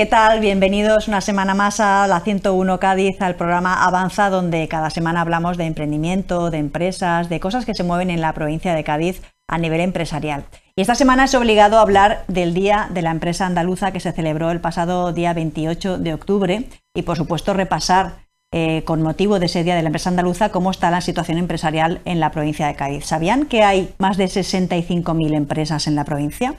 ¿Qué tal? Bienvenidos una semana más a la 101 Cádiz, al programa Avanza, donde cada semana hablamos de emprendimiento, de empresas, de cosas que se mueven en la provincia de Cádiz a nivel empresarial. Y esta semana es obligado a hablar del Día de la Empresa Andaluza que se celebró el pasado día 28 de octubre y, por supuesto, repasar eh, con motivo de ese Día de la Empresa Andaluza cómo está la situación empresarial en la provincia de Cádiz. ¿Sabían que hay más de 65.000 empresas en la provincia?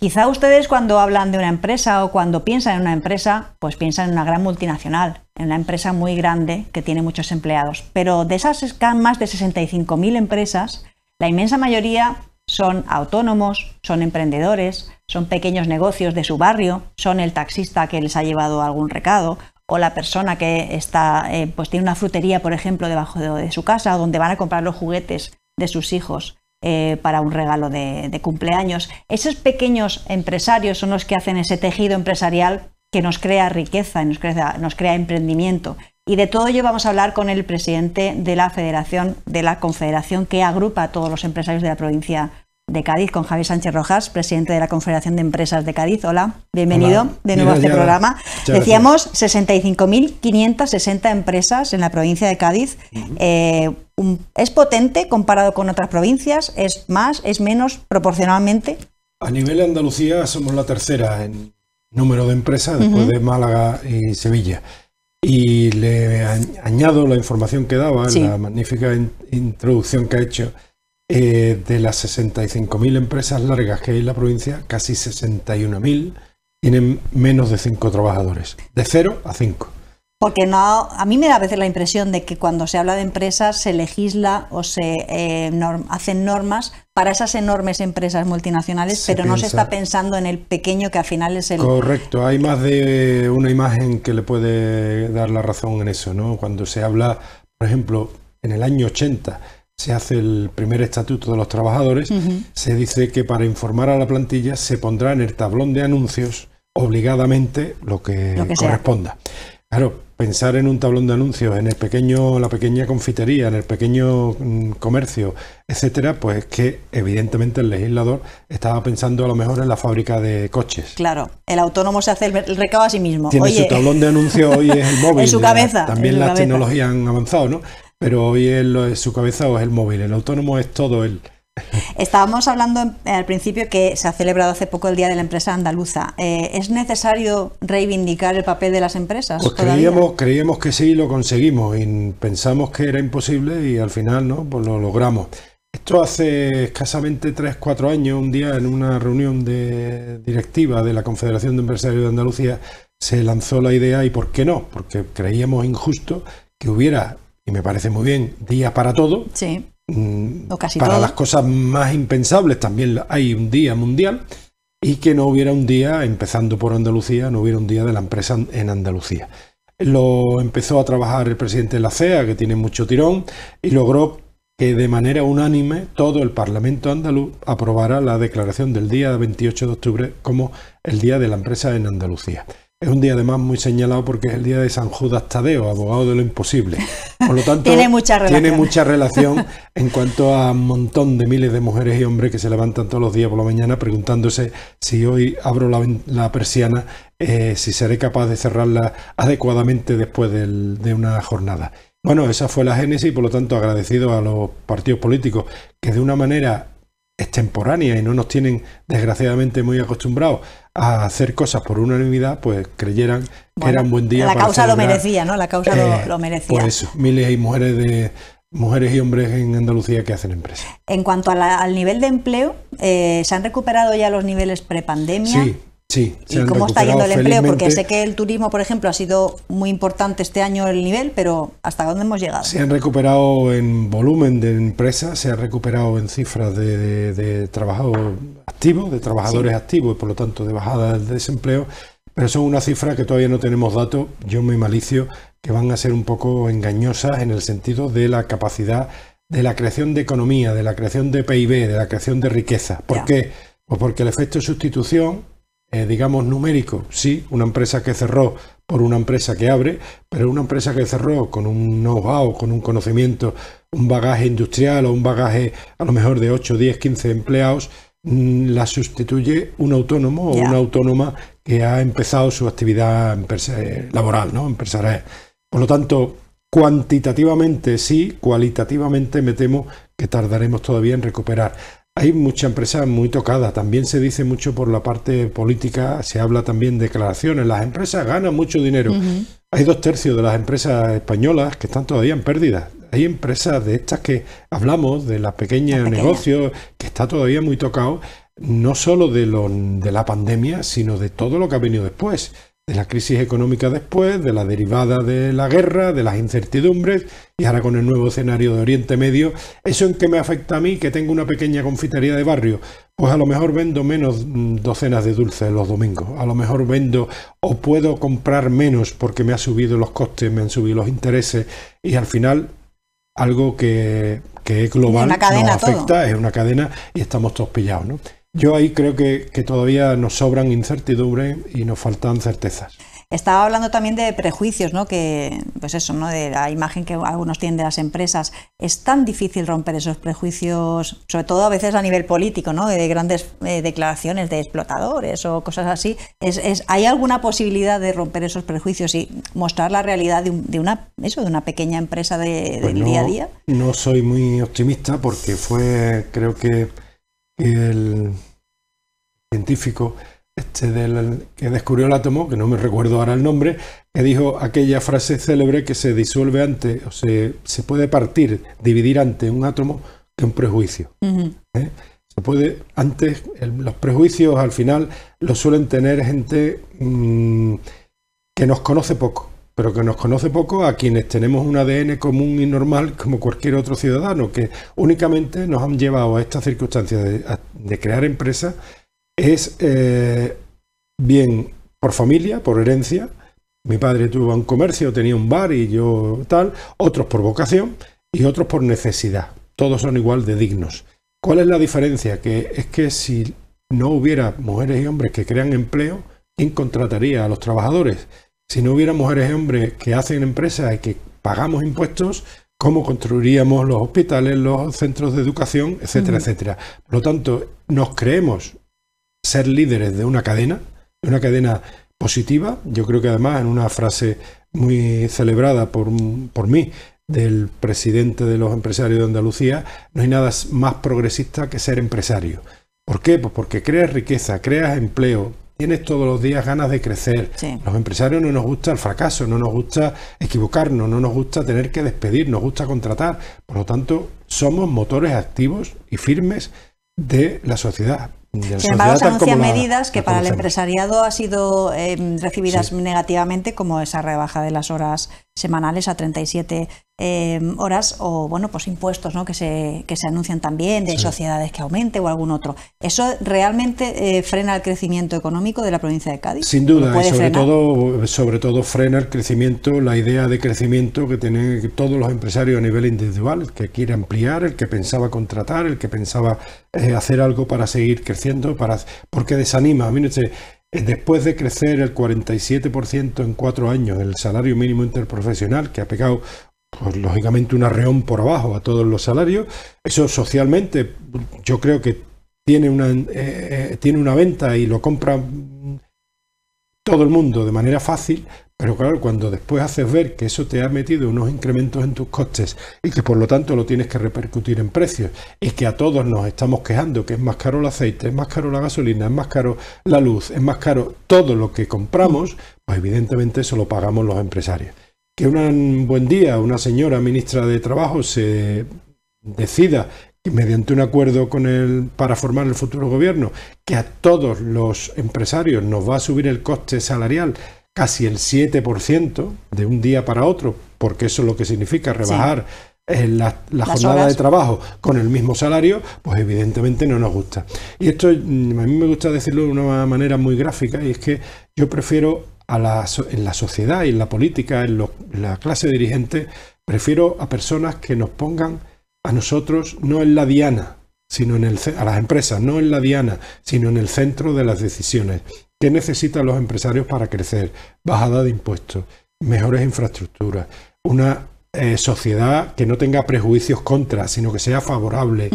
Quizá ustedes cuando hablan de una empresa o cuando piensan en una empresa, pues piensan en una gran multinacional, en una empresa muy grande que tiene muchos empleados. Pero de esas más de 65.000 empresas, la inmensa mayoría son autónomos, son emprendedores, son pequeños negocios de su barrio, son el taxista que les ha llevado algún recado o la persona que está, eh, pues tiene una frutería, por ejemplo, debajo de, de su casa, donde van a comprar los juguetes de sus hijos. Eh, para un regalo de, cumpleaños. Esos pequeños empresarios son los que hacen ese tejido empresarial que nos crea riqueza, nos crea, nos crea emprendimiento. Y de todo ello vamos a hablar con el presidente de la Federación, de la Confederación que agrupa a todos los empresarios de la provincia de Cádiz con Javier Sánchez Rojas, presidente de la Confederación de Empresas de Cádiz. Hola, bienvenido de nuevo a este programa. Decíamos 65.560 empresas en la provincia de Cádiz. Eh, ¿Es potente comparado con otras provincias? ¿Es más? ¿Es menos proporcionalmente? A nivel de Andalucía somos la tercera en número de empresas después de Málaga y Sevilla. Y le añado la información que daba, la magnífica introducción que ha hecho eh, de las 65.000 empresas largas que hay en la provincia, casi 61.000 tienen menos de 5 trabajadores, de 0 a 5. Porque no, a mí me da a veces la impresión de que cuando se habla de empresas se legisla o se eh, hacen normas para esas enormes empresas multinacionales, pero no se está pensando en el pequeño que al final es el... Correcto, hay más de una imagen que le puede dar la razón en eso, ¿no? Cuando se habla, por ejemplo, en el año 80, se hace el primer estatuto de los trabajadores, se dice que para informar a la plantilla se pondrá en el tablón de anuncios obligadamente lo que, corresponda. Claro, pensar en un tablón de anuncios, en el pequeño, la pequeña confitería, en el pequeño mm, comercio, etcétera, pues que evidentemente el legislador estaba pensando a lo mejor en la fábrica de coches. Claro, el autónomo se hace el recado a sí mismo. Tiene su tablón de anuncios hoy es el móvil. en su cabeza. También las tecnologías han avanzado, ¿no? Pero hoy en su cabeza o es el móvil, el autónomo es todo él. Estábamos hablando al principio que se ha celebrado hace poco el Día de la Empresa Andaluza. Eh, ¿Es necesario reivindicar el papel de las empresas? Pues creíamos, que sí, lo conseguimos y pensamos que era imposible y al final ¿no? pues lo logramos. Esto hace escasamente 3-4 años, un día en una reunión de directiva de la Confederación de Empresarios de Andalucía, se lanzó la idea y ¿por qué no? Porque creíamos injusto que hubiera me parece muy bien, día para todo. Sí. Mm, para las cosas más impensables también hay un día mundial y que no hubiera un día, empezando por Andalucía, no hubiera un día de la empresa en Andalucía. Lo empezó a trabajar el presidente de la CEA, que tiene mucho tirón, y logró que de manera unánime todo el Parlamento andaluz aprobara la declaración del día 28 de octubre como el Día de la Empresa en Andalucía. Es un día además muy señalado porque es el día de San Judas Tadeo, abogado de lo imposible. Por lo tanto, tiene, mucha relación. tiene mucha relación en cuanto a un montón de miles de mujeres y hombres que se levantan todos los días por la mañana preguntándose si hoy abro la, persiana, eh, si seré capaz de cerrarla adecuadamente después de una jornada. Bueno, esa fue la génesis y por lo tanto agradecido a los partidos políticos que de una manera extemporánea y no nos tienen desgraciadamente muy acostumbrados a hacer cosas por unanimidad, pues creyeran que era un buen día. La causa lo merecía, ¿no? La causa eh, lo, merecía. Pues eso, miles y mujeres de mujeres y hombres en Andalucía que hacen empresas. En cuanto al nivel de empleo, eh, ¿se han recuperado ya los niveles prepandemia? Sí, Sí, ¿Y cómo está yendo el empleo? Porque sé que el turismo, por ejemplo, ha sido muy importante este año el nivel, pero ¿hasta dónde hemos llegado? Se han recuperado en volumen de empresas, se han recuperado en cifras de, trabajo activo, de trabajadores activos y por lo tanto de bajada del desempleo, pero son una cifra que todavía no tenemos datos, yo me malicio, que van a ser un poco engañosas en el sentido de la capacidad de la creación de economía, de la creación de PIB, de la creación de riqueza. ¿Por qué? Pues porque el efecto de sustitución eh, digamos, numérico. Sí, una empresa que cerró por una empresa que abre, pero una empresa que cerró con un know-how, con un conocimiento, un bagaje industrial o un bagaje a lo mejor de 8, 10, 15 empleados, mm, la sustituye un autónomo o una autónoma que ha empezado su actividad eh, laboral, ¿no? empresarial. Por lo tanto, cuantitativamente sí, cualitativamente me temo que tardaremos todavía en recuperar. Hay muchas empresas muy tocadas. también se dice mucho por la parte política, se habla también de declaraciones, las empresas ganan mucho dinero. Hay dos tercios de las empresas españolas que están todavía en pérdida. Hay empresas de estas que hablamos, de las pequeñas negocios, que está todavía muy tocado, no solo de la pandemia, sino de todo lo que ha venido después de la crisis económica después, de la derivada de la guerra, de las incertidumbres y ahora con el nuevo escenario de Oriente Medio. ¿Eso en qué me afecta a mí que tengo una pequeña confitería de barrio? Pues a lo mejor vendo menos mm, docenas de dulces los domingos, a lo mejor vendo o puedo comprar menos porque me han subido los costes, me han subido los intereses y al final algo que, es global nos afecta, es una cadena y estamos todos pillados, ¿no? Yo ahí creo que, todavía nos sobran incertidumbres y nos faltan certezas. Estaba hablando también de prejuicios, ¿no? Que, pues eso, ¿no? De la imagen que algunos tienen de las empresas. Es tan difícil romper esos prejuicios, sobre todo a veces a nivel político, ¿no? De grandes eh, declaraciones de explotadores o cosas así. Es, ¿Hay alguna posibilidad de romper esos prejuicios y mostrar la realidad de, una, eso, de una pequeña empresa de, del pues día a día? No soy muy optimista porque fue, creo que el científico este del que descubrió el átomo, que no me recuerdo ahora el nombre, que dijo aquella frase célebre que se disuelve antes, o se, se puede partir, dividir antes un átomo que un prejuicio. ¿Eh? Se puede, antes, los prejuicios al final los suelen tener gente mm, que nos conoce poco pero que nos conoce poco a quienes tenemos un ADN común y normal como cualquier otro ciudadano, que únicamente nos han llevado a esta circunstancia de, crear empresas, es eh, bien por familia, por herencia. Mi padre tuvo un comercio, tenía un bar y yo tal, otros por vocación y otros por necesidad. Todos son igual de dignos. ¿Cuál es la diferencia? Que es que si no hubiera mujeres y hombres que crean empleo, ¿quién contrataría a los trabajadores? Si no hubiera mujeres y hombres que hacen empresas y que pagamos impuestos, ¿cómo construiríamos los hospitales, los centros de educación, etcétera, etcétera? Por lo tanto, nos creemos ser líderes de una cadena, de una cadena positiva. Yo creo que además en una frase muy celebrada por, por mí del presidente de los empresarios de Andalucía, no hay nada más progresista que ser empresario. ¿Por qué? Pues porque creas riqueza, creas empleo, tienes todos los días ganas de crecer. Los empresarios no nos gusta el fracaso, no nos gusta equivocarnos, no nos gusta tener que despedir, nos gusta contratar. Por lo tanto, somos motores activos y firmes de la sociedad. Sin embargo, se anuncian medidas que para el empresariado ha sido em, recibidas negativamente, como esa rebaja de las horas semanales a 37 Em, horas o bueno pues impuestos ¿no? que, se, que se anuncian también de sociedades que aumente o algún otro eso realmente eh, frena el crecimiento económico de la provincia de Cádiz sin duda sobre todo sobre todo frena el crecimiento la idea de crecimiento que tienen todos los empresarios a nivel individual el que quiere ampliar el que pensaba contratar el que pensaba eh, hacer algo para seguir creciendo para porque desanima eh, Después de crecer el 47% en cuatro años, el salario mínimo interprofesional, que ha pegado pues lógicamente un arreón por abajo a todos los salarios. Eso socialmente yo creo que tiene una, eh, eh, tiene una venta y lo compra todo el mundo de manera fácil, pero claro, cuando después haces ver que eso te ha metido unos incrementos en tus costes y que por lo tanto lo tienes que repercutir en precios y que a todos nos estamos quejando que es más caro el aceite, es más caro la gasolina, es más caro la luz, es más caro todo lo que compramos, pues evidentemente eso lo pagamos los empresarios que un buen día una señora ministra de Trabajo se decida mediante un acuerdo con el, para formar el futuro gobierno, que a todos los empresarios nos va a subir el coste salarial casi el 7% de un día para otro, porque eso es lo que significa rebajar eh, La, jornada de trabajo con el mismo salario, pues evidentemente no nos gusta. Y esto mm, a mí me gusta decirlo de una manera muy gráfica, y es que yo prefiero en la sociedad y en la política, en, la clase dirigente, prefiero a personas que nos pongan a nosotros no en la diana, sino en el, a las empresas, no en la diana, sino en el centro de las decisiones. ¿Qué necesitan los empresarios para crecer? Bajada de impuestos, mejores infraestructuras, una eh, sociedad que no tenga prejuicios contra, sino que sea favorable.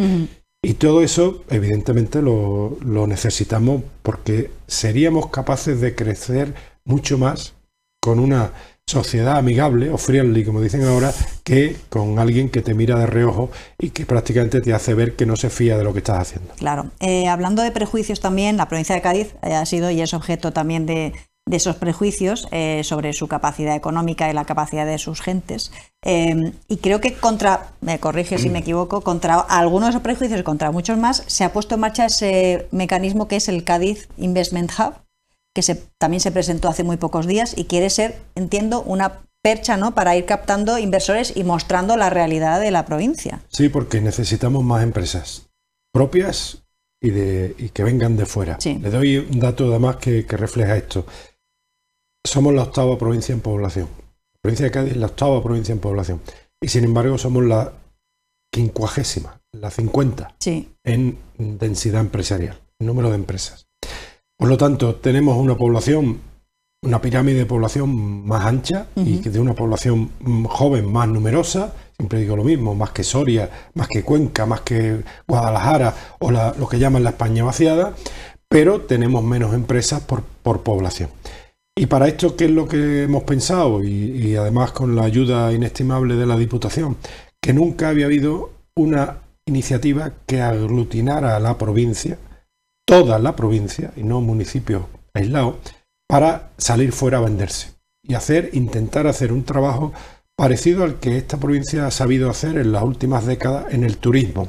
Y todo eso, evidentemente, lo, lo necesitamos porque seríamos capaces de crecer mucho más con una sociedad amigable o friendly, como dicen ahora, que con alguien que te mira de reojo y que prácticamente te hace ver que no se fía de lo que estás haciendo. Claro. Eh, hablando de prejuicios también, la provincia de Cádiz eh, ha sido y es objeto también de, esos prejuicios eh, sobre su capacidad económica y la capacidad de sus gentes. Em, y creo que contra, me corrige si me equivoco, contra algunos de esos prejuicios y contra muchos más, se ha puesto en marcha ese mecanismo que es el Cádiz Investment Hub, que se, también se presentó hace muy pocos días y quiere ser, entiendo, una percha ¿no? para ir captando inversores y mostrando la realidad de la provincia. Sí, porque necesitamos más empresas propias y, de, y que vengan de fuera. Le doy un dato además que, refleja esto. Somos la octava provincia en población. provincia de Cádiz la octava provincia en población. Y sin embargo somos la quincuagésima, la cincuenta en densidad empresarial, número de empresas. Por lo tanto, tenemos una población, una pirámide de población más ancha y de una población mm, joven más numerosa. Siempre digo lo mismo, más que Soria, más que Cuenca, más que Guadalajara o lo que llaman la España vaciada, pero tenemos menos empresas por, población. Y para esto, ¿qué es lo que hemos pensado? y, además con la ayuda inestimable de la Diputación, que nunca había habido una iniciativa que aglutinara a la provincia toda la provincia, y no municipio aislados, para salir fuera a venderse y hacer, intentar hacer un trabajo parecido al que esta provincia ha sabido hacer en las últimas décadas en el turismo.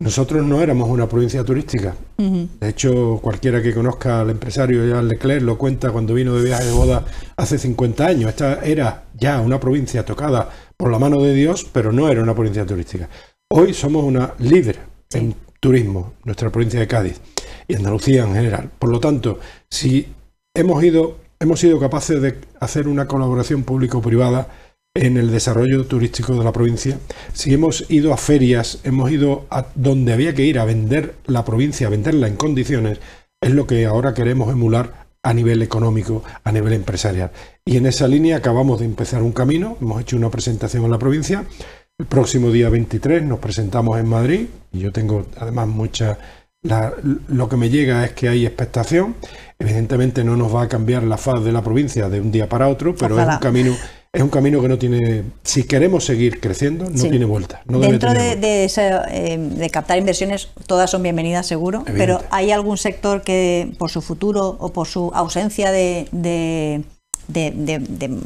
Nosotros no éramos una provincia turística. De hecho, cualquiera que conozca al empresario Jean Leclerc lo cuenta cuando vino de viaje de boda hace 50 años. Esta era ya una provincia tocada por la mano de Dios, pero no era una provincia turística. Hoy somos una líder en turismo, nuestra provincia de Cádiz y Andalucía en general. Por lo tanto, si hemos, ido, hemos sido capaces de hacer una colaboración público-privada en el desarrollo turístico de la provincia, si hemos ido a ferias, hemos ido a donde había que ir a vender la provincia, a venderla en condiciones, es lo que ahora queremos emular a nivel económico, a nivel empresarial. Y en esa línea acabamos de empezar un camino, hemos hecho una presentación en la provincia, el próximo día 23 nos presentamos en Madrid y yo tengo además mucha lo que me llega es que hay expectación. Evidentemente no nos va a cambiar la faz de la provincia de un día para otro, pero es un camino es un camino que no tiene, si queremos seguir creciendo, no tiene vuelta. Dentro eh, de, captar inversiones, todas son bienvenidas seguro, pero ¿hay algún sector que por su futuro o por su ausencia de,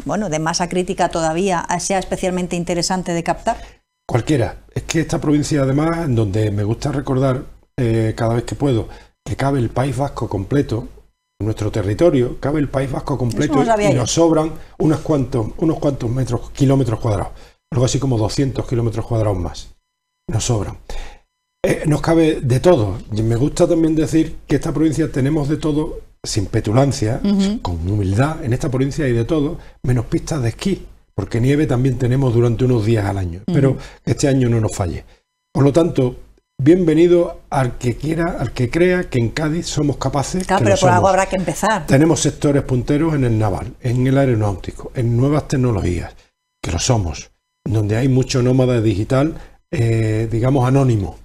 bueno, de masa crítica todavía ah, sea especialmente interesante de captar? Cualquiera. Es que esta provincia además, en donde me gusta recordar eh, cada vez que puedo, que cabe el País Vasco completo, nuestro territorio, cabe el País Vasco completo y nos sobran unos cuantos, unos cuantos metros, kilómetros cuadrados, algo así como 200 kilómetros cuadrados más. Nos sobran. Eh, nos cabe de todo. Y me gusta también decir que esta provincia tenemos de todo sin petulancia, con humildad. En esta provincia hay de todo, menos pistas de esquí, porque nieve también tenemos durante unos días al año. ...pero este año no nos falle. Por lo tanto, Bienvenido al que quiera, al que crea que en Cádiz somos capaces. Claro, pero por algo habrá que empezar. Tenemos sectores punteros en el naval, en el aeronáutico, en nuevas tecnologías, que lo somos, donde hay mucho nómada digital, eh, digamos, anónimo.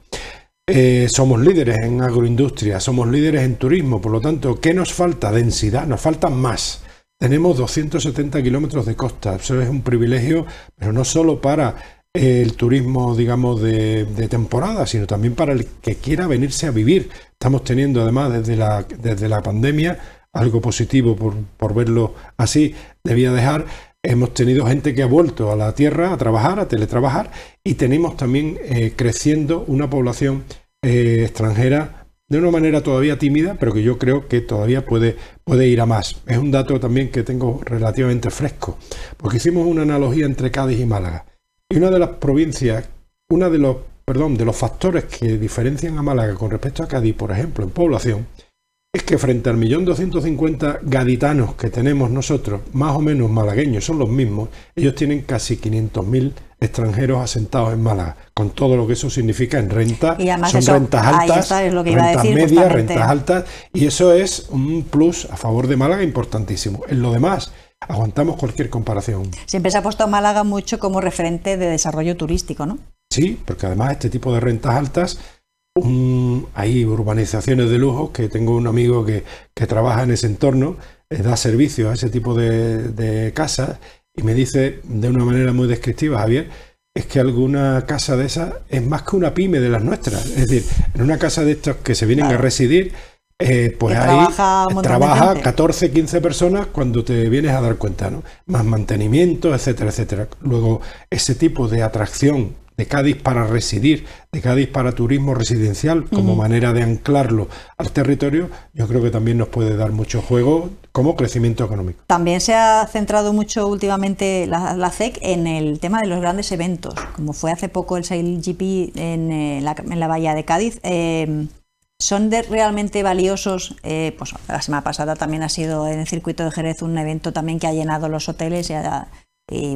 Eh, somos líderes en agroindustria, somos líderes en turismo, por lo tanto, ¿qué nos falta? Densidad, nos faltan más. Tenemos 270 kilómetros de costa, eso es un privilegio, pero no solo para el turismo, digamos, de, temporada, sino también para el que quiera venirse a vivir. Estamos teniendo, además, desde la, desde la pandemia, algo positivo por, verlo así, debía dejar. Hemos tenido gente que ha vuelto a la tierra a trabajar, a teletrabajar, y tenemos también eh, creciendo una población eh, extranjera de una manera todavía tímida, pero que yo creo que todavía puede, puede ir a más. Es un dato también que tengo relativamente fresco, porque hicimos una analogía entre Cádiz y Málaga. Y una de las provincias, una de los, perdón, de los factores que diferencian a Málaga con respecto a Cádiz, por ejemplo, en población, es que frente al millón doscientos cincuenta gaditanos que tenemos nosotros, más o menos malagueños son los mismos, ellos tienen casi 500.000 extranjeros asentados en Málaga, con todo lo que eso significa en renta, son rentas altas, lo que iba a decir, medias, rentas altas, y eso es un plus a favor de Málaga importantísimo. En lo demás, aguantamos cualquier comparación. Siempre se ha puesto Málaga mucho como referente de desarrollo turístico, ¿no? Sí, porque además este tipo de rentas altas mm, hay urbanizaciones de lujo, que tengo un amigo que, trabaja en ese entorno, eh, da servicio a ese tipo de, casas y me dice de una manera muy descriptiva, Javier, es que alguna casa de esas es más que una pyme de las nuestras. Es decir, en una casa de estas que se vienen a residir, eh, pues ahí trabaja, 14, 15 personas cuando te vienes a dar cuenta, ¿no? Más mantenimiento, etcétera, etcétera. Luego, ese tipo de atracción de Cádiz para residir, de Cádiz para turismo residencial, como manera de anclarlo al territorio, yo creo que también nos puede dar mucho juego como crecimiento económico. También se ha centrado mucho últimamente la, CEC e en el tema de los grandes eventos, como fue hace poco el Sail GP eh, en, la, Bahía de Cádiz. Eh, son de realmente valiosos. Eh, pues la semana pasada también ha sido en el circuito de Jerez un evento también que ha llenado los hoteles y, ha,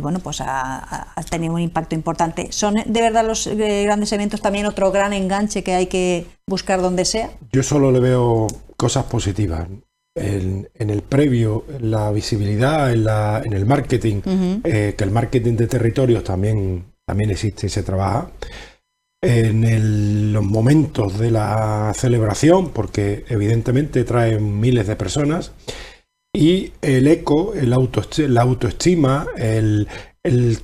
bueno, pues ha, tenido un impacto importante. ¿Son de verdad los eh, grandes eventos también otro gran enganche que hay que buscar donde sea? Yo solo le veo cosas positivas. En, el previo, la visibilidad, en, el marketing, eh, que el marketing de territorios también, también existe y se trabaja en los momentos de la celebración, porque evidentemente traen miles de personas, y el eco, el la autoestima, el,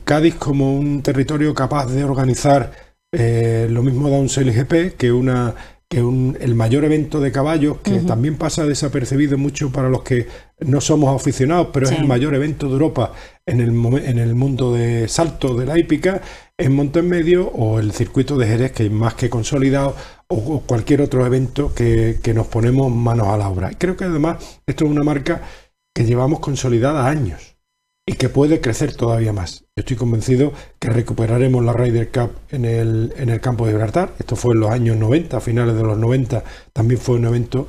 Cádiz como un territorio capaz de organizar eh, lo mismo da un CLGP que una un, el mayor evento de caballos, que también pasa desapercibido mucho para los que no somos aficionados, pero es el mayor evento de Europa en el, en el mundo de salto de la épica, en Medio o el circuito de Jerez, que es más que consolidado, o, cualquier otro evento que, nos ponemos manos a la obra. creo que además esto es una marca que llevamos consolidada años y que puede crecer todavía más. Yo estoy convencido que recuperaremos la Ryder Cup en el, en el campo de Gibraltar. Esto fue en los años 90, finales de los 90, también fue un evento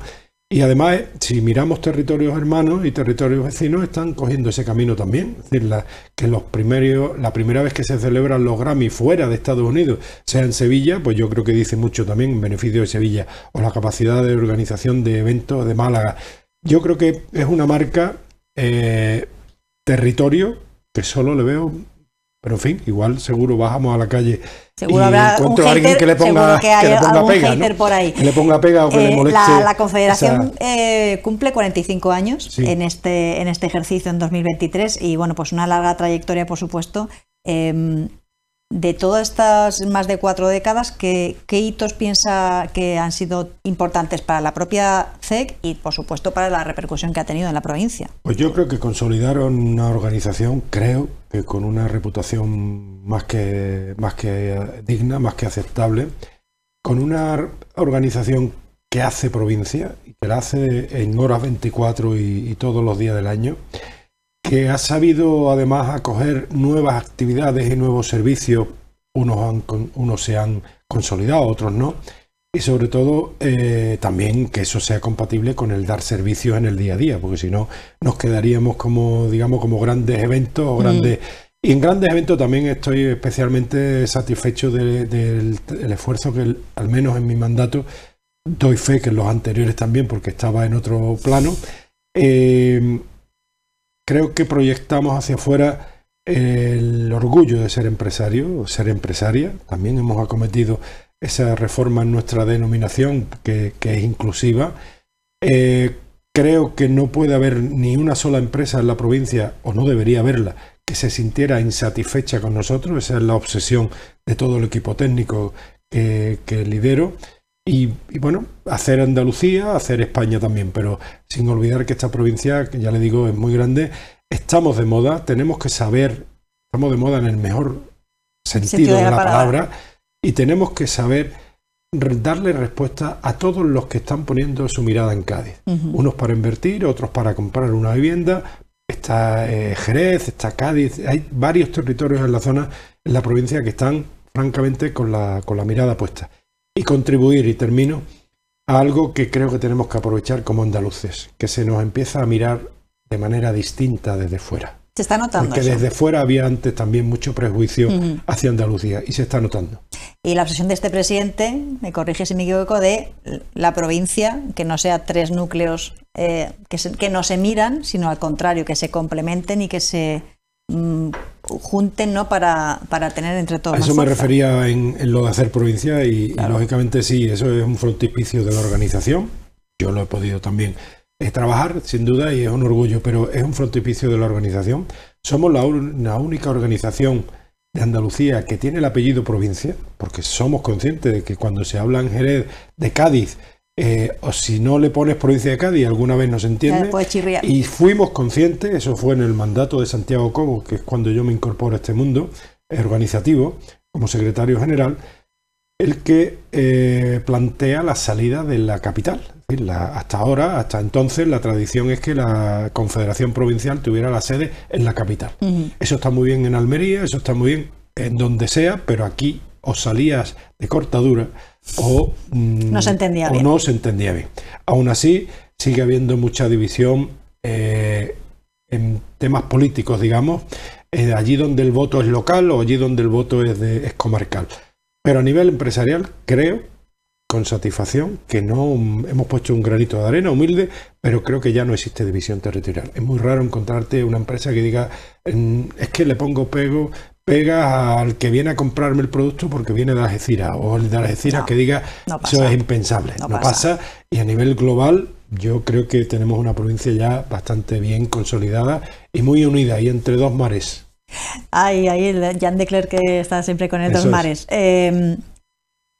y además, si miramos territorios hermanos y territorios vecinos, están cogiendo ese camino también. Es decir, la, que los primeros, la primera vez que se celebran los Grammy fuera de Estados Unidos, sea en Sevilla, pues yo creo que dice mucho también en beneficio de Sevilla, o la capacidad de organización de eventos de Málaga. Yo creo que es una marca eh, territorio que solo le veo pero en fin, igual seguro bajamos a la calle seguro habrá un alguien que le ponga, que, le ponga pega. ¿no? Por ahí. le ponga pega o que le eh, moleste. La, la Confederación eh, cumple 45 años en, este, en este ejercicio en 2023 y bueno, pues una larga trayectoria, por supuesto. Em, de todas estas más de cuatro décadas, ¿qué, hitos piensa que han sido importantes para la propia CEC e y, por supuesto, para la repercusión que ha tenido en la provincia? Pues yo creo que consolidaron una organización, creo, que con una reputación más que, más que digna, más que aceptable, con una organización que hace provincia y que la hace en horas 24 y todos los días del año que ha sabido además acoger nuevas actividades y nuevos servicios. Unos, unos se han consolidado, otros no. Y sobre todo eh, también que eso sea compatible con el dar servicios en el día a día, porque si no nos quedaríamos como, digamos, como grandes eventos mm. grandes... Y en grandes eventos también estoy especialmente satisfecho del esfuerzo que, al menos en mi mandato, doy fe que en los anteriores también, porque estaba en otro plano. Eh, creo que proyectamos hacia afuera el orgullo de ser empresario o ser empresaria. También hemos acometido esa reforma en nuestra denominación que, es inclusiva. Eh, creo que no puede haber ni una sola empresa en la provincia, o no debería haberla, que se sintiera insatisfecha con nosotros. Esa es la obsesión de todo el equipo técnico que lidero. Y, bueno, hacer Andalucía, hacer España también, pero sin olvidar que esta provincia, que ya le digo, es muy grande, estamos de moda, tenemos que saber, estamos de moda en el mejor sentido, de, la, palabra. y tenemos que saber darle respuesta a todos los que están poniendo su mirada en Cádiz. Unos para invertir, otros para comprar una vivienda. Está eh, Jerez, está Cádiz, hay varios territorios en la zona, en la provincia, que están francamente con la, con la mirada puesta y contribuir, y termino, a algo que creo que tenemos que aprovechar como andaluces, que se nos empieza a mirar de manera distinta desde fuera. Se está notando. Porque desde fuera había antes también mucho prejuicio hacia Andalucía y se está notando. Y la obsesión de este presidente, me corrige si me equivoco, de la provincia, que no sea tres núcleos eh, que, que no se miran, sino al contrario, que se complementen y que se mm, junten ¿no? para, tener entre todos. eso me refería en, lo de hacer provincia y, lógicamente sí, eso es un frontispicio de la organización. Yo lo he podido también trabajar, sin duda, y es un orgullo, pero es un frontispicio de la organización. Somos la, la única organización de Andalucía que tiene el apellido provincia, porque somos conscientes de que cuando se habla en Jerez de Cádiz, eh, o si no le pones provincia de Cádiz, alguna vez nos entiende. Y fuimos conscientes, eso fue en el mandato de Santiago Cobo, que es cuando yo me incorporo a este mundo organizativo, como secretario general, el que eh, plantea la salida de la capital. hasta ahora, hasta entonces, la tradición es que la Confederación Provincial tuviera la sede en la capital. Eso está muy bien en Almería, eso está muy bien en donde sea, pero aquí o salías de cortadura o, mm, no, se entendía o bien. no se entendía bien. Aún así, sigue habiendo mucha división eh, en temas políticos, digamos, eh, allí donde el voto es local o allí donde el voto es, es comarcal. Pero a nivel empresarial, creo con satisfacción que no hemos puesto un granito de arena humilde, pero creo que ya no existe división territorial. Es muy raro encontrarte una empresa que diga mm, es que le pongo pego, pega al que viene a comprarme el producto porque viene de Algeciras o el de Algeciras que diga eso es impensable. No, pasa. Y a nivel global yo creo que tenemos una provincia ya bastante bien consolidada y muy unida y entre dos mares. Ay, ahí Jan de Clerc que está siempre con el dos mares. Em,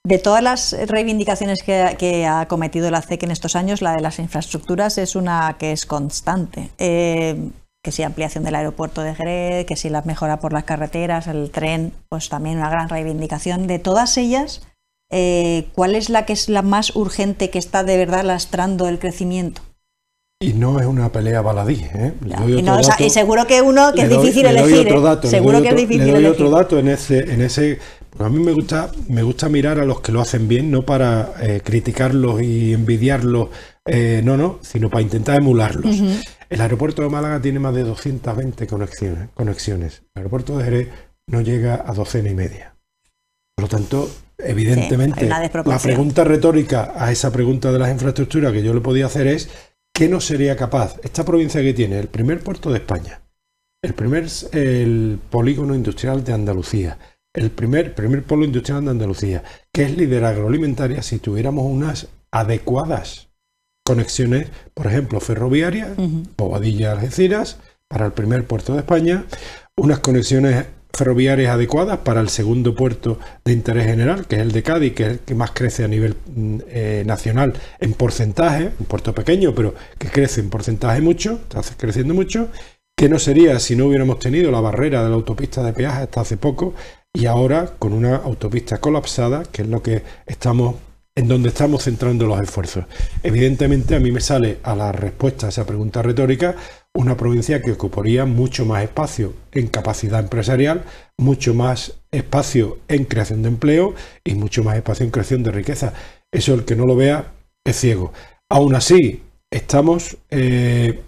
de todas las reivindicaciones que, ha cometido la CEC e en estos años, la de las infraestructuras es una que es constante. Em, que si ampliación del aeropuerto de Jerez, que si la mejora por las carreteras, el tren, pues también una gran reivindicación. De todas ellas, eh, ¿cuál es la que es la más urgente que está de verdad lastrando el crecimiento? Y no es una pelea baladí. ¿eh? y, seguro que uno que es difícil elegir. ¿eh? seguro que es difícil elegir. otro dato en ese, en ese a mí me gusta, me gusta mirar a los que lo hacen bien, no para eh, criticarlos y envidiarlos, eh, no, no, sino para intentar emularlos. El aeropuerto de Málaga tiene más de 220 conexiones. conexiones. El aeropuerto de Jerez no llega a docena y media. Por lo tanto, evidentemente, la pregunta retórica a esa pregunta de las infraestructuras que yo le podía hacer es, ¿qué no sería capaz esta provincia que tiene el primer puerto de España, el primer el polígono industrial de Andalucía, el primer, primer polo industrial de Andalucía, que es líder agroalimentaria si tuviéramos unas adecuadas conexiones, por ejemplo, ferroviarias, Bobadilla-Algeciras, para el primer puerto de España, unas conexiones ferroviarias adecuadas para el segundo puerto de interés general, que es el de Cádiz, que es el que más crece a nivel mm, eh, nacional en porcentaje, un puerto pequeño, pero que crece en porcentaje mucho, está creciendo mucho, que no sería si no hubiéramos tenido la barrera de la autopista de peaje hasta hace poco, y ahora con una autopista colapsada, que es lo que estamos en donde estamos centrando los esfuerzos. Evidentemente a mí me sale a la respuesta a esa pregunta retórica una provincia que ocuparía mucho más espacio en capacidad empresarial, mucho más espacio en creación de empleo y mucho más espacio en creación de riqueza. Eso el que no lo vea es ciego. Aún así, estamos eh,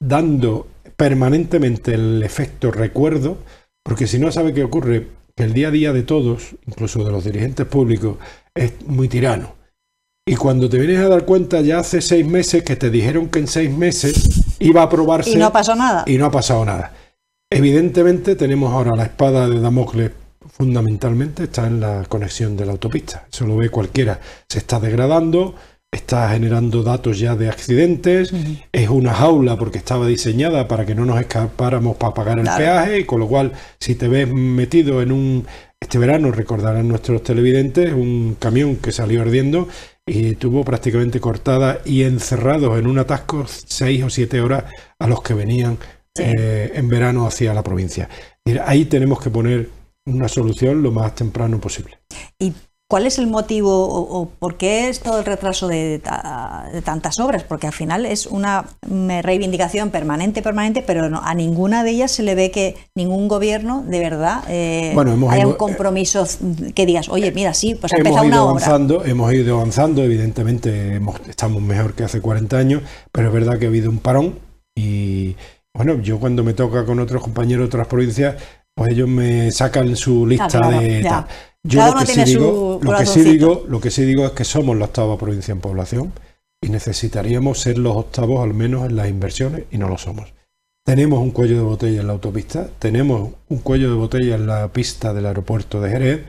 dando permanentemente el efecto recuerdo, porque si no sabe qué ocurre, que el día a día de todos, incluso de los dirigentes públicos, es muy tirano. Y cuando te vienes a dar cuenta, ya hace seis meses que te dijeron que en seis meses iba a aprobarse. Y no pasó nada. Y no ha pasado nada. Evidentemente, tenemos ahora la espada de Damocles, fundamentalmente, está en la conexión de la autopista. Eso lo ve cualquiera. Se está degradando, está generando datos ya de accidentes, es una jaula porque estaba diseñada para que no nos escapáramos para pagar el peaje, y con lo cual si te ves metido en un este verano recordarán nuestros televidentes un camión que salió ardiendo y tuvo prácticamente cortada y encerrado en un atasco seis o siete horas a los que venían eh, en verano hacia la provincia. Ahí tenemos que poner una solución lo más temprano posible. ¿Cuál es el motivo o, por qué es todo el retraso de, tantas obras? Porque al final es una reivindicación permanente, permanente, pero a ninguna de ellas se le ve que ningún gobierno de verdad eh, haya un compromiso que digas, oye, mira, sí, pues ha empezado una obra. Hemos ido avanzando, evidentemente estamos mejor que hace 40 años, pero es verdad que ha habido un parón y, bueno, yo cuando me toca con otros compañeros de otras provincias, pues ellos me sacan su lista ah, de... Yo lo que sí digo, lo que, sí digo, es que somos la octava provincia en población y necesitaríamos ser los octavos al menos en las inversiones y no lo somos. Tenemos un cuello de botella en la autopista, tenemos un cuello de botella en la pista del aeropuerto de Jerez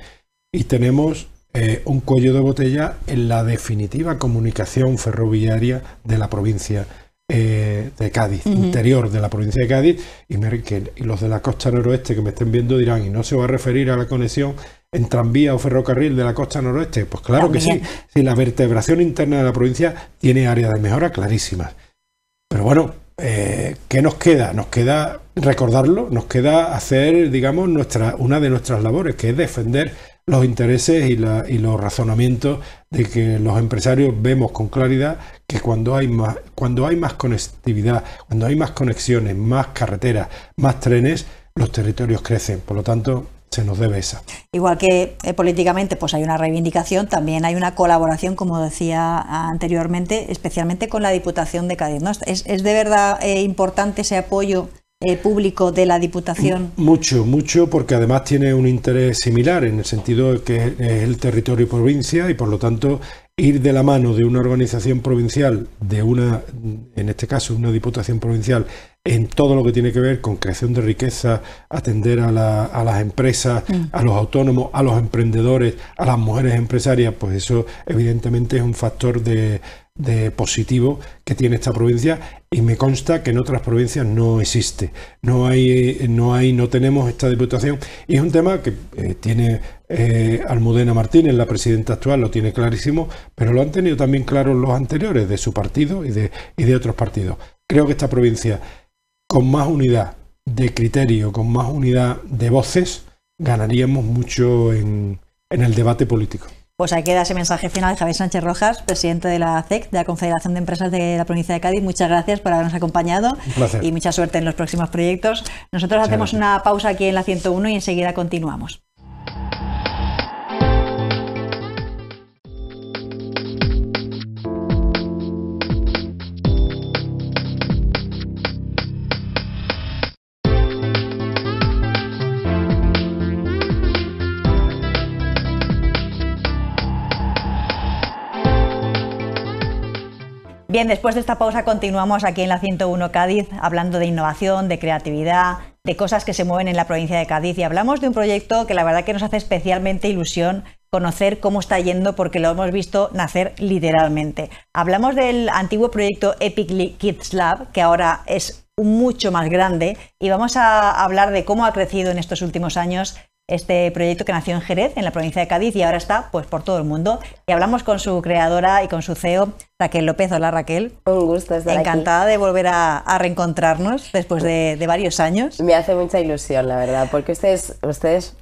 y tenemos eh, un cuello de botella en la definitiva comunicación ferroviaria de la provincia eh, de Cádiz, interior de la provincia de Cádiz. Y, y los de la costa noroeste que me estén viendo dirán, y no se va a referir a la conexión en tranvía o ferrocarril de la costa noroeste? Pues claro que sí. Si la vertebración interna de la provincia tiene áreas de mejora clarísimas. Pero bueno, eh, ¿qué nos queda? Nos queda recordarlo, nos queda hacer, digamos, nuestra, una de nuestras labores, que es defender los intereses y, y los razonamientos de que los empresarios vemos con claridad que cuando hay más, cuando hay más conectividad, cuando hay más conexiones, más carreteras, más trenes, los territorios crecen. Por lo tanto, se nos debe esa. Igual que eh, políticamente pues hay una reivindicación, también hay una colaboración, como decía anteriormente, especialmente con la Diputación de Cádiz. ¿Es, de verdad eh, importante ese apoyo eh, público de la Diputación? Mucho, mucho, porque además tiene un interés similar en el sentido de que es el territorio y provincia y por lo tanto ir de la mano de una organización provincial, de una, en este caso una Diputación provincial, en todo lo que tiene que ver con creación de riqueza, atender a, las empresas, mm. a los autónomos, a los emprendedores, a las mujeres empresarias, pues eso evidentemente es un factor de, positivo que tiene esta provincia y me consta que en otras provincias no existe. No hay, no hay, no tenemos esta diputación. Y es un tema que eh, tiene eh, Almudena Martínez, la presidenta actual, lo tiene clarísimo, pero lo han tenido también claros los anteriores de su partido y de, y de otros partidos. Creo que esta provincia con más unidad de criterio, con más unidad de voces, ganaríamos mucho en, el debate político. Pues ahí queda ese mensaje final de Javier Sánchez Rojas, presidente de la CEC, e de la Confederación de Empresas de la Provincia de Cádiz. Muchas gracias por habernos acompañado y mucha suerte en los próximos proyectos. Nosotros hacemos una pausa aquí en la 101 y enseguida continuamos. Bien, después de esta pausa continuamos aquí en la 101 Cádiz hablando de innovación, de creatividad, de cosas que se mueven en la provincia de Cádiz y hablamos de un proyecto que la verdad que nos hace especialmente ilusión conocer cómo está yendo porque lo hemos visto nacer literalmente. Hablamos del antiguo proyecto Epic Kids Lab, que ahora es mucho más grande, y vamos a hablar de cómo ha crecido en estos últimos años este proyecto que nació en Jerez, en la provincia de Cádiz, y ahora está pues por todo el mundo. Y hablamos con su creadora y con su CEO, Raquel López. Hola Raquel. Un gusto estar Encantada de volver a, reencontrarnos después de, varios años. Me hace mucha ilusión, la verdad, porque ustedes, ustedes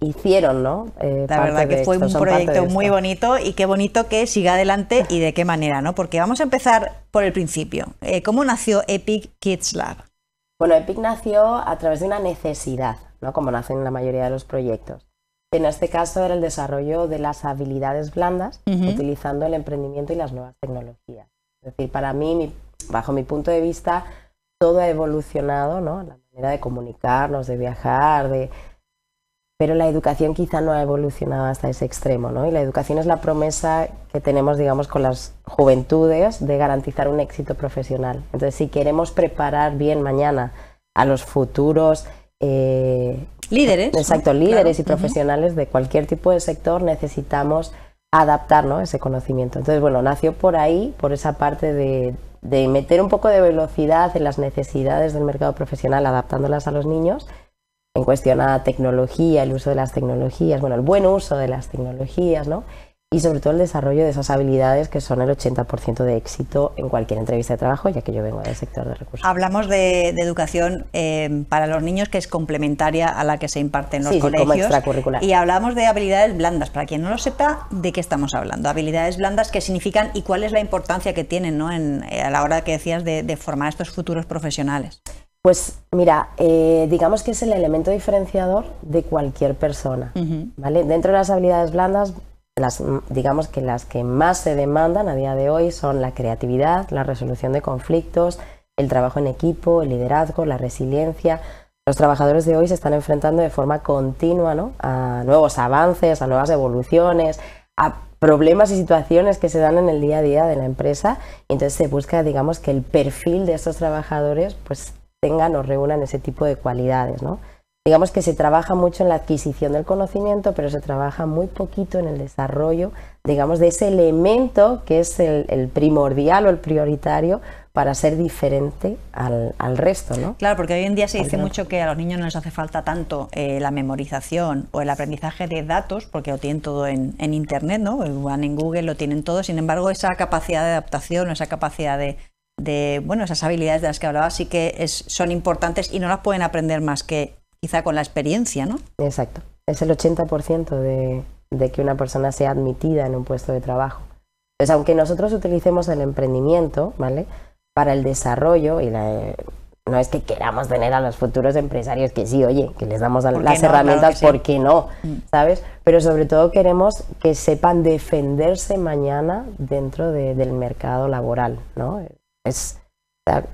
hicieron, ¿no? Eh, la verdad que fue un proyecto muy bonito y qué bonito que siga adelante y de qué manera, ¿no? Porque vamos a empezar por el principio. Eh, ¿Cómo nació Epic Kids Lab? Bueno, Epic nació a través de una necesidad. ¿no? como nacen la mayoría de los proyectos. En este caso era el desarrollo de las habilidades blandas utilizando el emprendimiento y las nuevas tecnologías. Es decir, para mí, bajo mi punto de vista, todo ha evolucionado, ¿no? La manera de comunicarnos, de viajar, de... Pero la educación quizá no ha evolucionado hasta ese extremo, ¿no? Y la educación es la promesa que tenemos, digamos, con las juventudes de garantizar un éxito profesional. Entonces, si queremos preparar bien mañana a los futuros eh, líderes. Exacto, líderes y profesionales de cualquier tipo de sector necesitamos adaptar ese conocimiento. Entonces, bueno, nació por ahí, por esa parte de, de, meter un poco de velocidad en las necesidades del mercado profesional, adaptándolas a los niños, en cuestión a tecnología, el uso de las tecnologías, bueno, el buen uso de las tecnologías, ¿no? y sobre todo el desarrollo de esas habilidades que son el 80% de éxito en cualquier entrevista de trabajo, ya que yo vengo del sector de recursos. Hablamos de, educación eh, para los niños que es complementaria a la que se imparte en los colegios. Y hablamos de habilidades blandas. Para quien no lo sepa, ¿de qué estamos hablando? Habilidades blandas, ¿qué significan y cuál es la importancia que tienen ¿no? Eh, a la hora que decías de, formar estos futuros profesionales? Pues mira, eh, digamos que es el elemento diferenciador de cualquier persona, ¿vale? Dentro de las habilidades blandas digamos que las que más se demandan a día de hoy son la creatividad, la resolución de conflictos, el trabajo en equipo, el liderazgo, la resiliencia. Los trabajadores de hoy se están enfrentando de forma continua a nuevos avances, a nuevas evoluciones, a problemas y situaciones que se dan en el día a día de la empresa. y Entonces se busca, digamos, que el perfil de estos trabajadores pues tengan o reúnan ese tipo de cualidades, Digamos que se trabaja mucho en la adquisición del conocimiento, pero se trabaja muy poquito en el desarrollo, digamos, de ese elemento que es el, primordial o el prioritario para ser diferente al, resto, ¿no? Claro, porque hoy en día se dice mucho que a los niños no les hace falta tanto eh, la memorización o el aprendizaje de datos, porque lo tienen todo en, Internet, ¿no? Eh, van en Google, lo tienen todo. Sin embargo, esa capacidad de adaptación o esa capacidad de, bueno, esas habilidades de las que hablaba sí que son importantes y no las pueden aprender más que quizá con la experiencia, ¿no? Exacto. Es el 80% de, que una persona sea admitida en un puesto de trabajo. Entonces, aunque nosotros utilicemos el emprendimiento, ¿vale? Para el desarrollo y la, no es que queramos tener a los futuros empresarios que sí, oye, que les damos las herramientas, ¿por qué no? Mm. ¿Sabes? Pero sobre todo queremos que sepan defenderse mañana dentro del mercado laboral, ¿no? Es,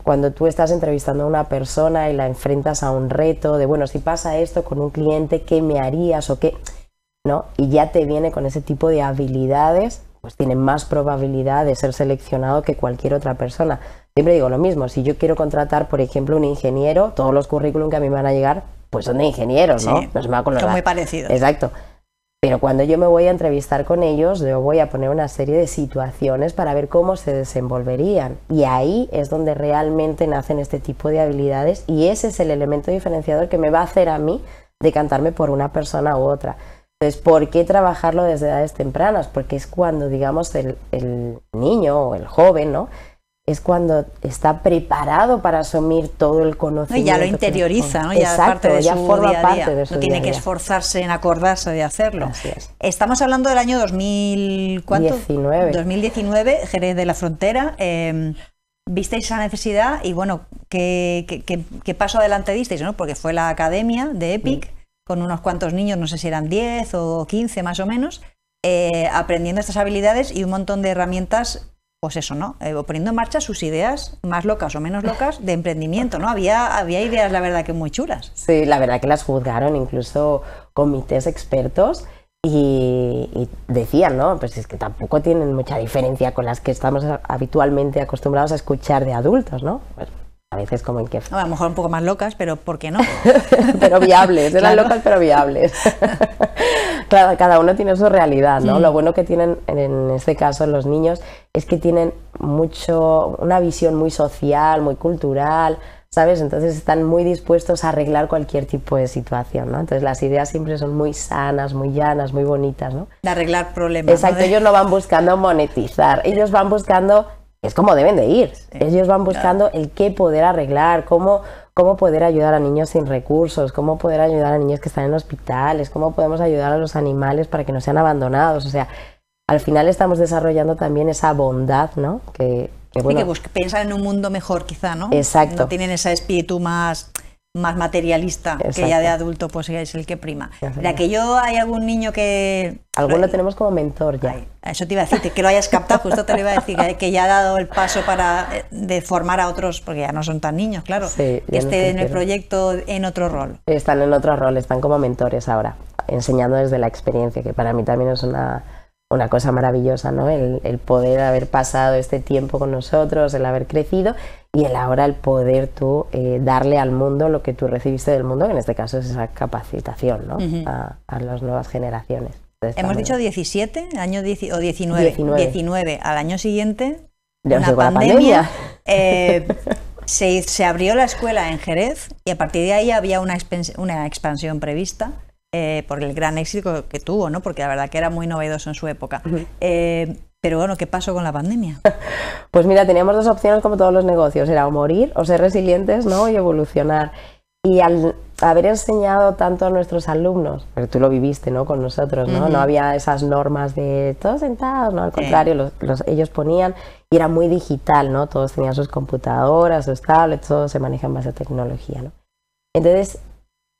cuando tú estás entrevistando a una persona y la enfrentas a un reto de, bueno, si pasa esto con un cliente, ¿qué me harías o qué? ¿No? Y ya te viene con ese tipo de habilidades, pues tiene más probabilidad de ser seleccionado que cualquier otra persona. Siempre digo lo mismo, si yo quiero contratar, por ejemplo, un ingeniero, todos los currículum que a mí me van a llegar, pues son de ingenieros, ¿no? Sí, va muy parecidos. Exacto. Pero cuando yo me voy a entrevistar con ellos, yo voy a poner una serie de situaciones para ver cómo se desenvolverían. Y ahí es donde realmente nacen este tipo de habilidades y ese es el elemento diferenciador que me va a hacer a mí decantarme por una persona u otra. Entonces, ¿por qué trabajarlo desde edades tempranas? Porque es cuando, digamos, el, el niño o el joven, ¿no? es cuando está preparado para asumir todo el conocimiento. ya lo interioriza, ¿no? ya, forma parte de su día día. No tiene que esforzarse en acordarse de hacerlo. Estamos hablando del año 2019 2019, Jerez de la Frontera. Em, visteis esa necesidad y bueno, ¿qué, paso adelante disteis? ¿no? Porque fue la academia de EPIC, con unos cuantos niños, no sé si eran 10 o 15 más o menos, eh, aprendiendo estas habilidades y un montón de herramientas pues eso, ¿no? Eh, poniendo en marcha sus ideas más locas o menos locas de emprendimiento, ¿no? Había, había ideas, la verdad, que muy chulas. Sí, la verdad que las juzgaron incluso comités expertos y, decían, ¿no? Pues es que tampoco tienen mucha diferencia con las que estamos habitualmente acostumbrados a escuchar de adultos, ¿no? Pues a veces como en que... A lo mejor un poco más locas, pero ¿por qué no? pero viables, eran las locas pero viables. claro, cada uno tiene su realidad, ¿no? Lo bueno que tienen, en este caso los niños, es que tienen mucho, una visión muy social, muy cultural, ¿sabes? Entonces están muy dispuestos a arreglar cualquier tipo de situación, ¿no? Entonces las ideas siempre son muy sanas, muy llanas, muy bonitas, ¿no? De arreglar problemas. Exacto, ellos no van buscando monetizar, ellos van buscando es como deben de ir. Ellos van buscando el qué poder arreglar, cómo, cómo poder ayudar a niños sin recursos, cómo poder ayudar a niños que están en hospitales, cómo podemos ayudar a los animales para que no sean abandonados. O sea, al final estamos desarrollando también esa bondad, ¿no? Que, que, en un mundo mejor, quizá, ¿no? Exacto. No tienen esa espíritu más más materialista, que ya de adulto pues es el que prima. De que yo hay algún niño que... Alguno lo tenemos como mentor ya. eso te iba a decir, que lo hayas captado, justo te lo iba a decir, eh, que ya ha dado el paso para eh, de formar a otros, porque ya no son tan niños, claro, que estén en el proyecto en otro rol. Están en otro rol, están como mentores ahora, enseñando desde la experiencia, que para mí también es una, cosa maravillosa, ¿no? El, el poder haber pasado este tiempo con nosotros, el haber crecido y el ahora el poder tú eh, darle al mundo lo que tú recibiste del mundo, que en este caso es esa capacitación a, las nuevas generaciones. Hemos dicho 17, o 19, 19, al año siguiente, de una pandemia, eh, se, abrió la escuela en Jerez y a partir de ahí había una, expansión prevista. Eh, por el gran éxito que tuvo, ¿no? porque la verdad que era muy novedoso en su época. Pero bueno, ¿qué pasó con la pandemia? Pues mira, teníamos dos opciones como todos los negocios, era o morir o ser resilientes ¿no? y evolucionar. Y al haber enseñado tanto a nuestros alumnos, pero tú lo viviste ¿no? con nosotros, ¿no? no había esas normas de todos sentados, ¿no? al contrario, los, ellos ponían y era muy digital, ¿no? todos tenían sus computadoras, sus tablets, todo se maneja en base tecnología. ¿no? Entonces,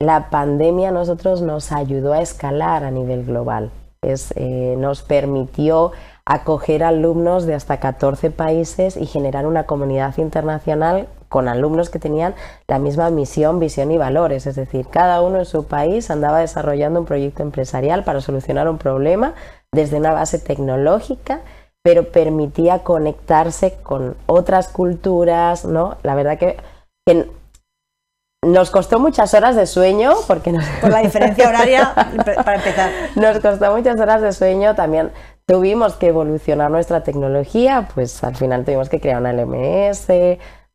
la pandemia a nosotros nos ayudó a escalar a nivel global, es, eh, nos permitió acoger alumnos de hasta 14 países y generar una comunidad internacional con alumnos que tenían la misma misión, visión y valores. Es decir, cada uno en su país andaba desarrollando un proyecto empresarial para solucionar un problema desde una base tecnológica pero permitía conectarse con otras culturas, ¿no? La verdad que, nos costó muchas horas de sueño, porque la diferencia horaria, para empezar. Nos costó muchas horas de sueño, también tuvimos que evolucionar nuestra tecnología, pues al final tuvimos que crear una LMS,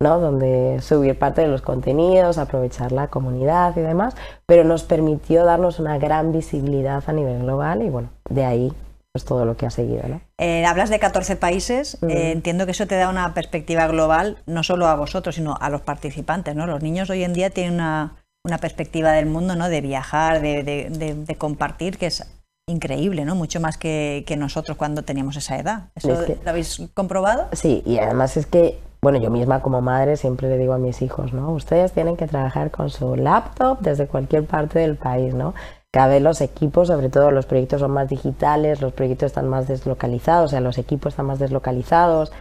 ¿no? Donde subir parte de los contenidos, aprovechar la comunidad y demás, pero nos permitió darnos una gran visibilidad a nivel global y bueno, de ahí pues todo lo que ha seguido, ¿no? Eh, hablas de 14 países, eh, entiendo que eso te da una perspectiva global, no solo a vosotros, sino a los participantes, ¿no? Los niños hoy en día tienen una, perspectiva del mundo, ¿no? De viajar, de compartir, que es increíble, ¿no? Mucho más que, nosotros cuando teníamos esa edad. ¿Eso lo habéis comprobado? Sí, y además es que, bueno, yo misma como madre siempre le digo a mis hijos, ¿no? Ustedes tienen que trabajar con su laptop desde cualquier parte del país, ¿no? Cada vez los equipos, sobre todo los proyectos son más digitales, los proyectos están más deslocalizados, o sea, los equipos están más deslocalizados.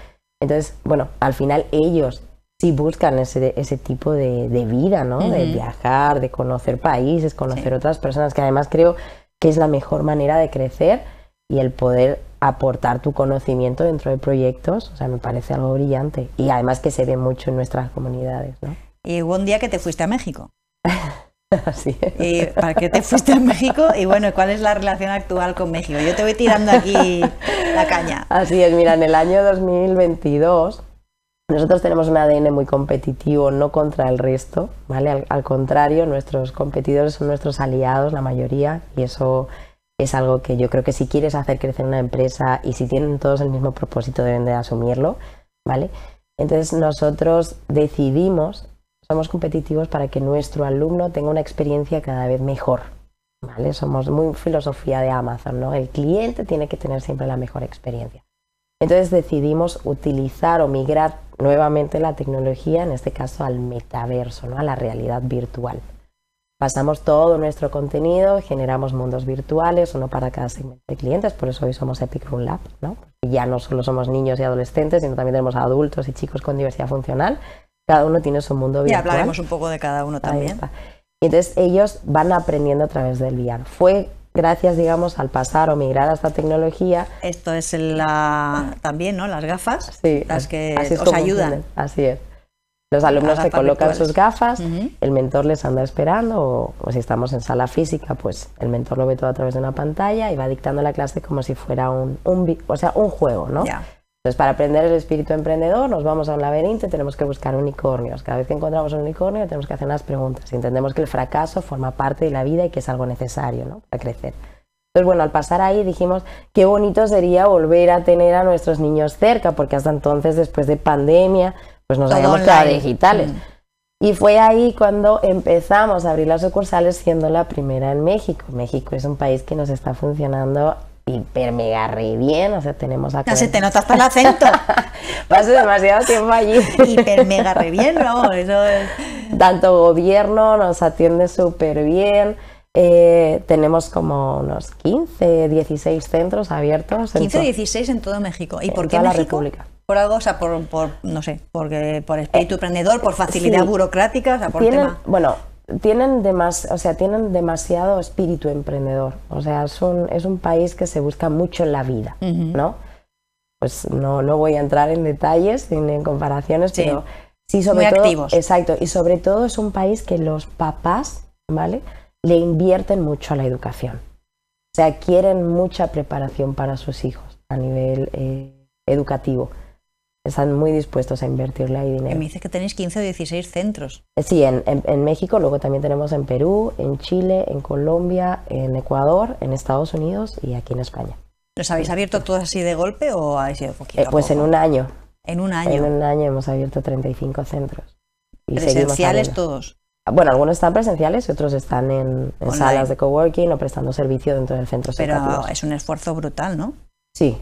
Entonces, bueno, al final ellos sí buscan ese, ese tipo de, vida, ¿no? De viajar, de conocer países, conocer otras personas, que además creo que es la mejor manera de crecer y el poder aportar tu conocimiento dentro de proyectos, o sea, me parece algo brillante y además que se ve mucho en nuestras comunidades. ¿no? Y hubo un día que te fuiste a México. Así es. ¿Para qué te fuiste a México? Y bueno, ¿cuál es la relación actual con México? Yo te voy tirando aquí la caña. Así es, mira, en el año 2022 nosotros tenemos un ADN muy competitivo, no contra el resto, ¿vale? Al, contrario, nuestros competidores son nuestros aliados, la mayoría, y eso es algo que yo creo que si quieres hacer crecer una empresa y si tienen todos el mismo propósito deben de asumirlo, ¿vale? Entonces nosotros decidimos, somos competitivos para que nuestro alumno tenga una experiencia cada vez mejor, ¿vale? Somos muy filosofía de Amazon, ¿no? El cliente tiene que tener siempre la mejor experiencia. Entonces decidimos utilizar o migrar nuevamente la tecnología, en este caso al metaverso, ¿no? a la realidad virtual. Pasamos todo nuestro contenido, generamos mundos virtuales, uno para cada segmento de clientes, por eso hoy somos Epic Room Lab, ¿no? Ya no solo somos niños y adolescentes, sino también tenemos adultos y chicos con diversidad funcional. Cada uno tiene su mundo virtual. Y hablaremos un poco de cada uno también. entonces ellos van aprendiendo a través del VR. Fue gracias, digamos, al pasar o migrar a esta tecnología. Esto es la, también, ¿no? Las gafas, sí, las que os ayudan. Así es. Los alumnos se colocan sus gafas, el mentor les anda esperando o, si estamos en sala física, pues el mentor lo ve todo a través de una pantalla y va dictando la clase como si fuera un, o sea, un juego, ¿no? Entonces, para aprender el espíritu emprendedor, nos vamos a un laberinto y tenemos que buscar unicornios. Cada vez que encontramos un unicornio, tenemos que hacer unas preguntas. Y entendemos que el fracaso forma parte de la vida y que es algo necesario ¿no? para crecer. Entonces, bueno, al pasar ahí dijimos qué bonito sería volver a tener a nuestros niños cerca, porque hasta entonces, después de pandemia, pues nos habíamos quedado digitales. Mm. Y fue ahí cuando empezamos a abrir las sucursales siendo la primera en México. México es un país que nos está funcionando hiper mega re bien, o sea, tenemos acá Ya se te nota hasta el acento. Paso demasiado tiempo allí. hiper mega re bien, Raúl, eso es... Tanto gobierno nos atiende súper bien. Eh, tenemos como unos 15, 16 centros abiertos. 15, 16 en todo México. ¿Y por qué México? La República. Por algo, o sea, por, por no sé, porque por espíritu eh, emprendedor, por eh, facilidad burocrática, o sea, por tema. Bueno, tienen, o sea, tienen demasiado espíritu emprendedor. O sea, es un, es un país que se busca mucho en la vida, ¿no? Pues no, no voy a entrar en detalles ni en comparaciones, pero sí, sobre todo. Exacto. Y sobre todo es un país que los papás, ¿vale? Le invierten mucho a la educación. O sea, quieren mucha preparación para sus hijos a nivel eh, educativo están muy dispuestos a invertirle ahí dinero. me dices que tenéis 15 o 16 centros. Eh, sí, en, México, luego también tenemos en Perú, en Chile, en Colombia, en Ecuador, en Estados Unidos y aquí en España. ¿Los habéis abierto todos así de golpe o habéis ido poquito? Eh, pues en un año. En un año. En un año hemos abierto 35 centros. ¿Presenciales todos? Ah, bueno, algunos están presenciales y otros están en, salas de coworking o prestando servicio dentro del centro. Pero es un esfuerzo brutal, ¿no? Sí,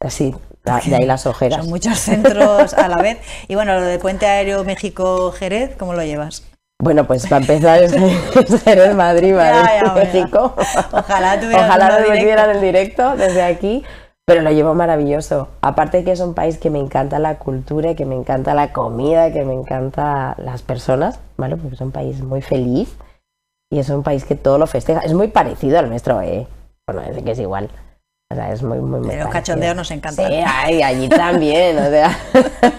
Así, de ahí las ojeras. Son muchos centros a la vez. Y bueno, lo de Puente Aéreo México-Jerez, ¿cómo lo llevas? Bueno, pues para empezar es, Jerez Madrid, Madrid, México. Ojalá tuvieran Ojalá lo directo desde aquí, pero lo llevo maravilloso. Aparte que es un país que me encanta la cultura, que me encanta la comida, que me encanta las personas, ¿vale? Porque es un país muy feliz y es un país que todo lo festeja. Es muy parecido al nuestro, ¿eh? Bueno, es que es igual. O es muy, Los cachondeos nos encanta. Sí, allí también,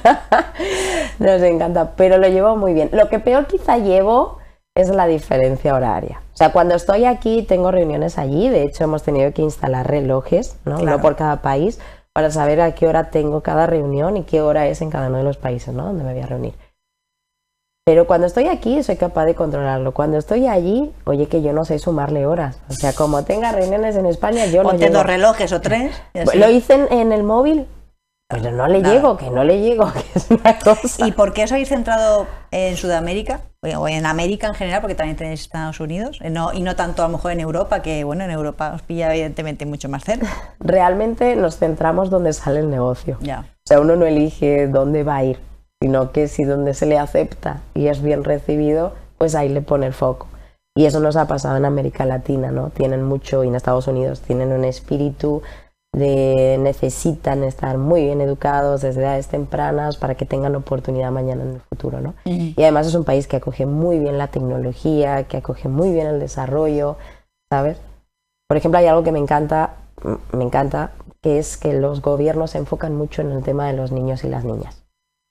nos encanta, pero lo llevo muy bien. Lo que peor quizá llevo es la diferencia horaria. O sea, cuando estoy aquí tengo reuniones allí, de hecho hemos tenido que instalar relojes, ¿no? por cada país, para saber a qué hora tengo cada reunión y qué hora es en cada uno de los países, ¿no? Donde me voy a reunir. Pero cuando estoy aquí soy capaz de controlarlo. Cuando estoy allí, oye que yo no sé sumarle horas. O sea, como tenga reuniones en España, yo no. tengo dos relojes o tres. Lo hice en, el móvil, pero no le llego, que no le llego, que es una cosa. ¿Y por qué os habéis centrado en Sudamérica? O en América en general, porque también tenéis Estados Unidos, eh, no, y no tanto a lo mejor en Europa, que bueno, en Europa os pilla evidentemente mucho más cerca. Realmente nos centramos donde sale el negocio. Ya. O sea, uno no elige dónde va a ir sino que si donde se le acepta y es bien recibido, pues ahí le pone el foco. Y eso nos ha pasado en América Latina, ¿no? Tienen mucho, y en Estados Unidos tienen un espíritu de necesitan estar muy bien educados desde edades tempranas para que tengan oportunidad mañana en el futuro, ¿no? Y además es un país que acoge muy bien la tecnología, que acoge muy bien el desarrollo, ¿sabes? Por ejemplo, hay algo que me encanta, me encanta, que es que los gobiernos se enfocan mucho en el tema de los niños y las niñas.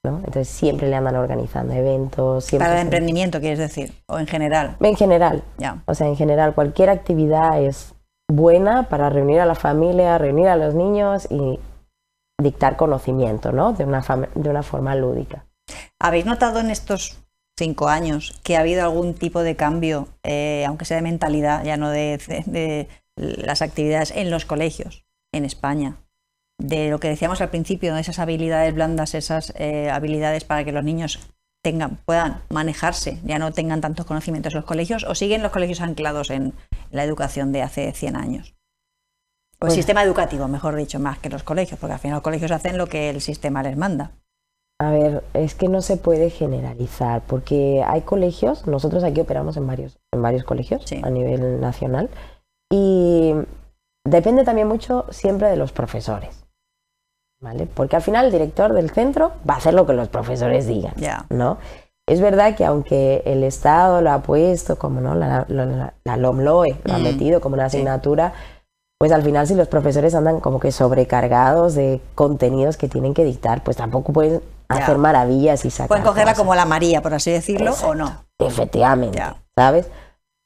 Entonces siempre le andan organizando eventos. Para el emprendimiento, quieres decir, o en general. En general. O sea, en general, cualquier actividad es buena para reunir a la familia, reunir a los niños y dictar conocimiento, ¿no? De una, de una forma lúdica. ¿Habéis notado en estos cinco años que ha habido algún tipo de cambio, eh, aunque sea de mentalidad, ya no de las actividades en los colegios en España? de lo que decíamos al principio, esas habilidades blandas, esas eh, habilidades para que los niños tengan, puedan manejarse, ya no tengan tantos conocimientos en los colegios, o siguen los colegios anclados en la educación de hace 100 años? O el pues sistema educativo, mejor dicho, más que los colegios, porque al final los colegios hacen lo que el sistema les manda. A ver, es que no se puede generalizar, porque hay colegios, nosotros aquí operamos en varios, en varios colegios a nivel nacional, y depende también mucho siempre de los profesores. ¿vale? Porque al final el director del centro va a hacer lo que los profesores digan, ¿no? Es verdad que aunque el Estado lo ha puesto, como no, la, la, la, LOMLOE lo ha mm. metido como una asignatura, pues al final si los profesores andan como que sobrecargados de contenidos que tienen que dictar, pues tampoco pueden hacer maravillas y sacar Pueden cogerla como la María, por así decirlo, o no. Efectivamente, ¿sabes?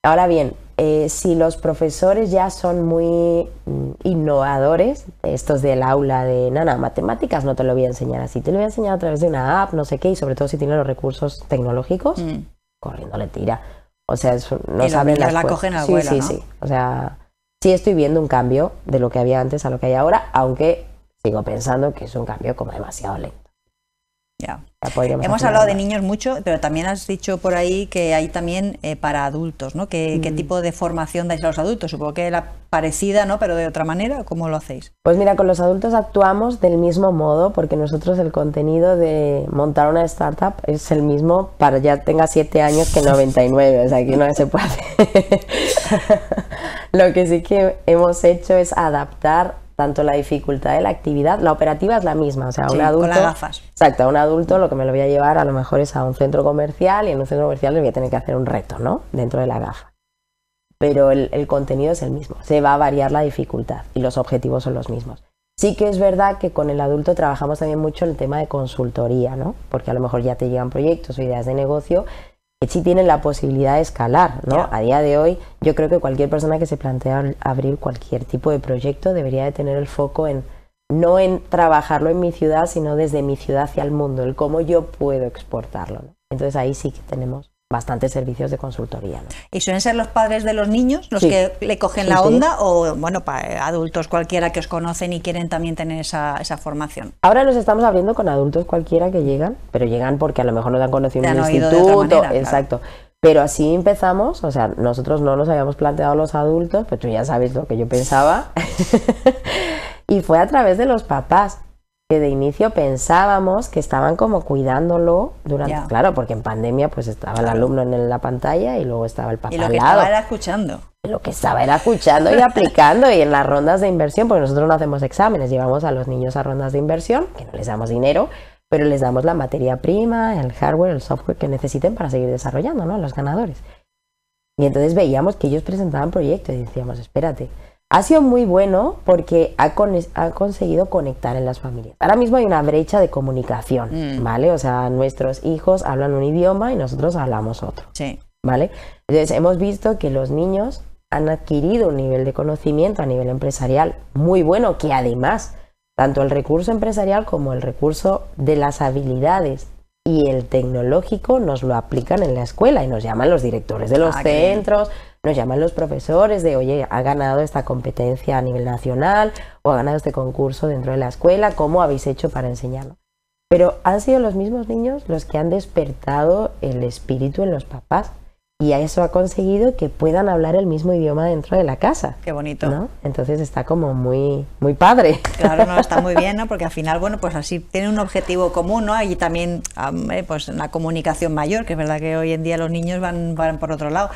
Ahora bien, eh, si los profesores ya son muy mm, innovadores, estos del aula de, nana, matemáticas no te lo voy a enseñar así, te lo voy a enseñar a través de una app, no sé qué, y sobre todo si tienen los recursos tecnológicos, mm. corriendo le tira. O sea, no saben las la cogen sí, Sí, sí, O sea, sí estoy viendo un cambio de lo que había antes a lo que hay ahora, aunque sigo pensando que es un cambio como demasiado lento. Ya. Hemos hablado de niños mucho, pero también has dicho por ahí que hay también eh, para adultos, ¿no? ¿Qué, mm. tipo de formación dais a los adultos? Supongo que la parecida, ¿no? Pero de otra manera, ¿cómo lo hacéis? Pues mira, con los adultos actuamos del mismo modo, porque nosotros el contenido de montar una startup es el mismo para ya tenga 7 años que 99, o sea, que no se puede. lo que sí que hemos hecho es adaptar tanto la dificultad de la actividad, la operativa es la misma, o sea, un adulto... Con las gafas. Exacto, a un adulto lo que me lo voy a llevar a lo mejor es a un centro comercial y en un centro comercial le voy a tener que hacer un reto, ¿no? Dentro de la gafa. Pero el, contenido es el mismo, se va a variar la dificultad y los objetivos son los mismos. Sí que es verdad que con el adulto trabajamos también mucho el tema de consultoría, ¿no? Porque a lo mejor ya te llegan proyectos o ideas de negocio sí tienen la posibilidad de escalar, ¿no? A día de hoy, yo creo que cualquier persona que se plantea abrir cualquier tipo de proyecto debería de tener el foco en no en trabajarlo en mi ciudad, sino desde mi ciudad hacia el mundo, el cómo yo puedo exportarlo. Entonces ahí sí que tenemos bastantes servicios de consultoría. ¿Y suelen ser los padres de los niños los que le cogen la onda o, bueno, para eh, adultos cualquiera que os conocen y quieren también tener esa, esa, formación? Ahora los estamos abriendo con adultos cualquiera que llegan, pero llegan porque a lo mejor no te han conocido en un instituto. exacto. Pero así empezamos, o sea, nosotros no nos habíamos planteado los adultos, pero tú ya sabéis lo que yo pensaba. y fue a través de los papás que de inicio pensábamos que estaban como cuidándolo durante, claro, porque en pandemia pues estaba el alumno en la pantalla y luego estaba el papá. Y lo que estaba era escuchando. Lo que estaba era escuchando y aplicando y en las rondas de inversión, porque nosotros no hacemos exámenes, llevamos a los niños a rondas de inversión, que no les damos dinero, pero les damos la materia prima, el hardware, el software que necesiten para seguir desarrollando, ¿no? Los ganadores. Y entonces veíamos que ellos presentaban proyectos y decíamos, espérate, ha sido muy bueno porque ha, conseguido conectar en las familias. Ahora mismo hay una brecha de comunicación, mm. ¿vale? O sea, nuestros hijos hablan un idioma y nosotros hablamos otro. Sí. ¿Vale? Entonces hemos visto que los niños han adquirido un nivel de conocimiento a nivel empresarial muy bueno, que además tanto el recurso empresarial como el recurso de las habilidades y el tecnológico nos lo aplican en la escuela y nos llaman los directores de los ah, centros nos llaman los profesores de, oye, ha ganado esta competencia a nivel nacional o ha ganado este concurso dentro de la escuela, ¿cómo habéis hecho para enseñarlo? Pero han sido los mismos niños los que han despertado el espíritu en los papás y eso ha conseguido que puedan hablar el mismo idioma dentro de la casa. Qué bonito. ¿no? Entonces está como muy, muy padre. Claro, no, está muy bien, Porque al final, bueno, pues así tiene un objetivo común, ¿no? Y también, ah, pues una comunicación mayor, que es verdad que hoy en día los niños van, van por otro lado.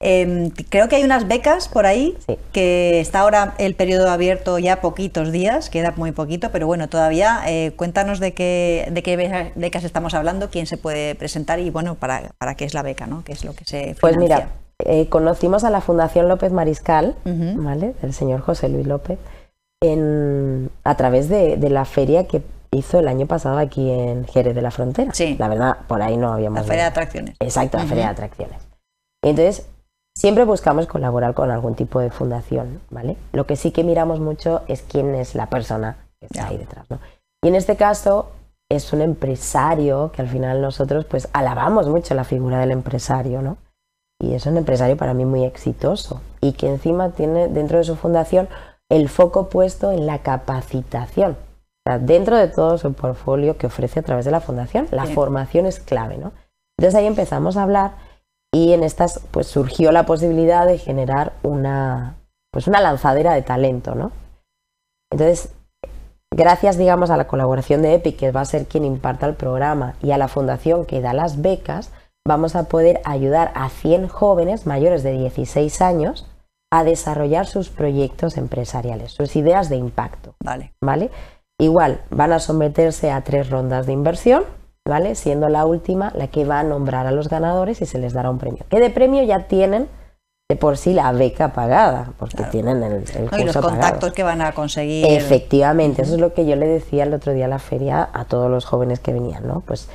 Em, creo que hay unas becas por ahí, que está ahora el periodo abierto ya poquitos días, queda muy poquito, pero bueno, todavía eh, cuéntanos de qué, de qué becas estamos hablando, quién se puede presentar y bueno, para, para qué es la beca, ¿no? ¿Qué es lo que se Pues mira, eh, conocimos a la Fundación López Mariscal, ¿vale? Del señor José Luis López, en, a través de, la feria que hizo el año pasado aquí en Jerez de la Frontera. Sí. La verdad, por ahí no habíamos... La feria de atracciones. Exacto, la feria de atracciones. entonces Siempre buscamos colaborar con algún tipo de fundación, ¿vale? Lo que sí que miramos mucho es quién es la persona que está ahí detrás, ¿no? Y en este caso es un empresario que al final nosotros pues alabamos mucho la figura del empresario, ¿no? Y es un empresario para mí muy exitoso y que encima tiene dentro de su fundación el foco puesto en la capacitación. O sea, dentro de todo su portfolio que ofrece a través de la fundación, la formación es clave, ¿no? Entonces ahí empezamos a hablar y en estas pues surgió la posibilidad de generar una, pues una lanzadera de talento, ¿no? Entonces, gracias, digamos, a la colaboración de EPIC, que va a ser quien imparta el programa, y a la fundación que da las becas, vamos a poder ayudar a 100 jóvenes mayores de 16 años a desarrollar sus proyectos empresariales, sus ideas de impacto. Vale. ¿Vale? Igual, van a someterse a tres rondas de inversión ¿vale? Siendo la última la que va a nombrar a los ganadores y se les dará un premio. Que de premio ya tienen de por sí la beca pagada, porque tienen el, curso y los contactos que van a conseguir. Efectivamente, eso es lo que yo le decía el otro día a la feria a todos los jóvenes que venían, ¿no? Pues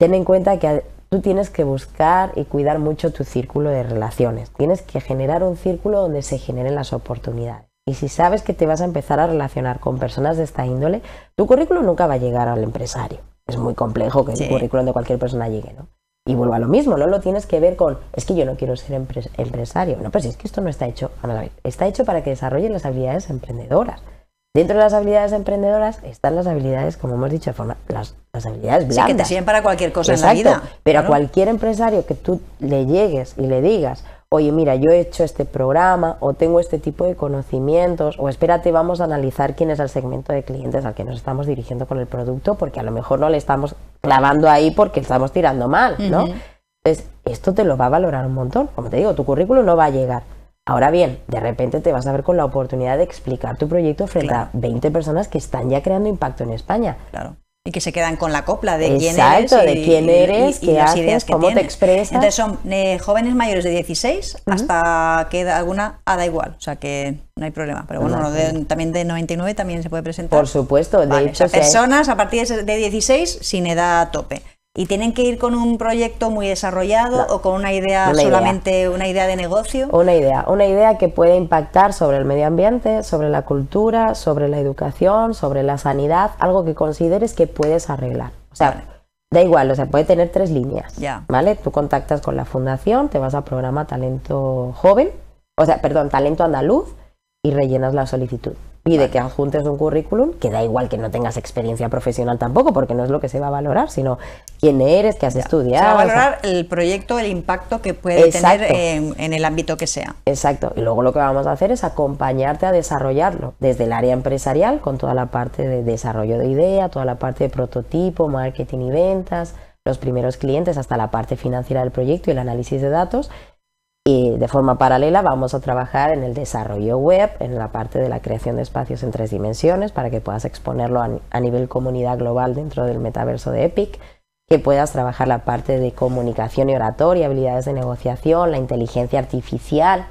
ten en cuenta que tú tienes que buscar y cuidar mucho tu círculo de relaciones. Tienes que generar un círculo donde se generen las oportunidades. Y si sabes que te vas a empezar a relacionar con personas de esta índole, tu currículo nunca va a llegar al empresario es muy complejo que el currículum de cualquier persona llegue, ¿no? Y vuelvo a lo mismo, no lo tienes que ver con, es que yo no quiero ser empresario. No, pues es que esto no está hecho, a está hecho para que desarrollen las habilidades emprendedoras. Dentro de las habilidades emprendedoras están las habilidades, como hemos dicho, de forma, las, habilidades blandas. Sí, que te sirven para cualquier cosa en la vida. Pero a cualquier empresario que tú le llegues y le digas, oye, mira, yo he hecho este programa o tengo este tipo de conocimientos o espérate, vamos a analizar quién es el segmento de clientes al que nos estamos dirigiendo con el producto porque a lo mejor no le estamos clavando ahí porque estamos tirando mal, ¿no? Entonces, esto te lo va a valorar un montón. Como te digo, tu currículum no va a llegar. Ahora bien, de repente te vas a ver con la oportunidad de explicar tu proyecto frente a 20 personas que están ya creando impacto en España. Claro y que se quedan con la copla de quién eres, y, de quién eres, qué las haces, ideas que cómo te expresas. Entonces son eh, jóvenes mayores de 16 hasta que alguna haga ah, da igual, o sea que no hay problema. Pero bueno, también de 99 también se puede presentar. Por supuesto, de hecho. O personas a partir de 16 sin edad a tope y tienen que ir con un proyecto muy desarrollado o con una idea solamente una idea de negocio. Una idea, una idea que puede impactar sobre el medio ambiente, sobre la cultura, sobre la educación, sobre la sanidad, algo que consideres que puedes arreglar. O sea, da igual, o sea, puede tener tres líneas, ya. ¿vale? Tú contactas con la fundación, te vas al programa Talento Joven, o sea, perdón, Talento Andaluz y rellenas la solicitud pide que adjuntes un currículum, que da igual que no tengas experiencia profesional tampoco, porque no es lo que se va a valorar, sino quién eres, qué has estudiado. Se va a valorar el proyecto, el impacto que puede tener en, el ámbito que sea. Exacto. Y luego lo que vamos a hacer es acompañarte a desarrollarlo, desde el área empresarial, con toda la parte de desarrollo de idea, toda la parte de prototipo, marketing y ventas, los primeros clientes, hasta la parte financiera del proyecto y el análisis de datos y de forma paralela vamos a trabajar en el desarrollo web, en la parte de la creación de espacios en tres dimensiones para que puedas exponerlo a, nivel comunidad global dentro del metaverso de Epic, que puedas trabajar la parte de comunicación y oratoria, habilidades de negociación, la inteligencia artificial.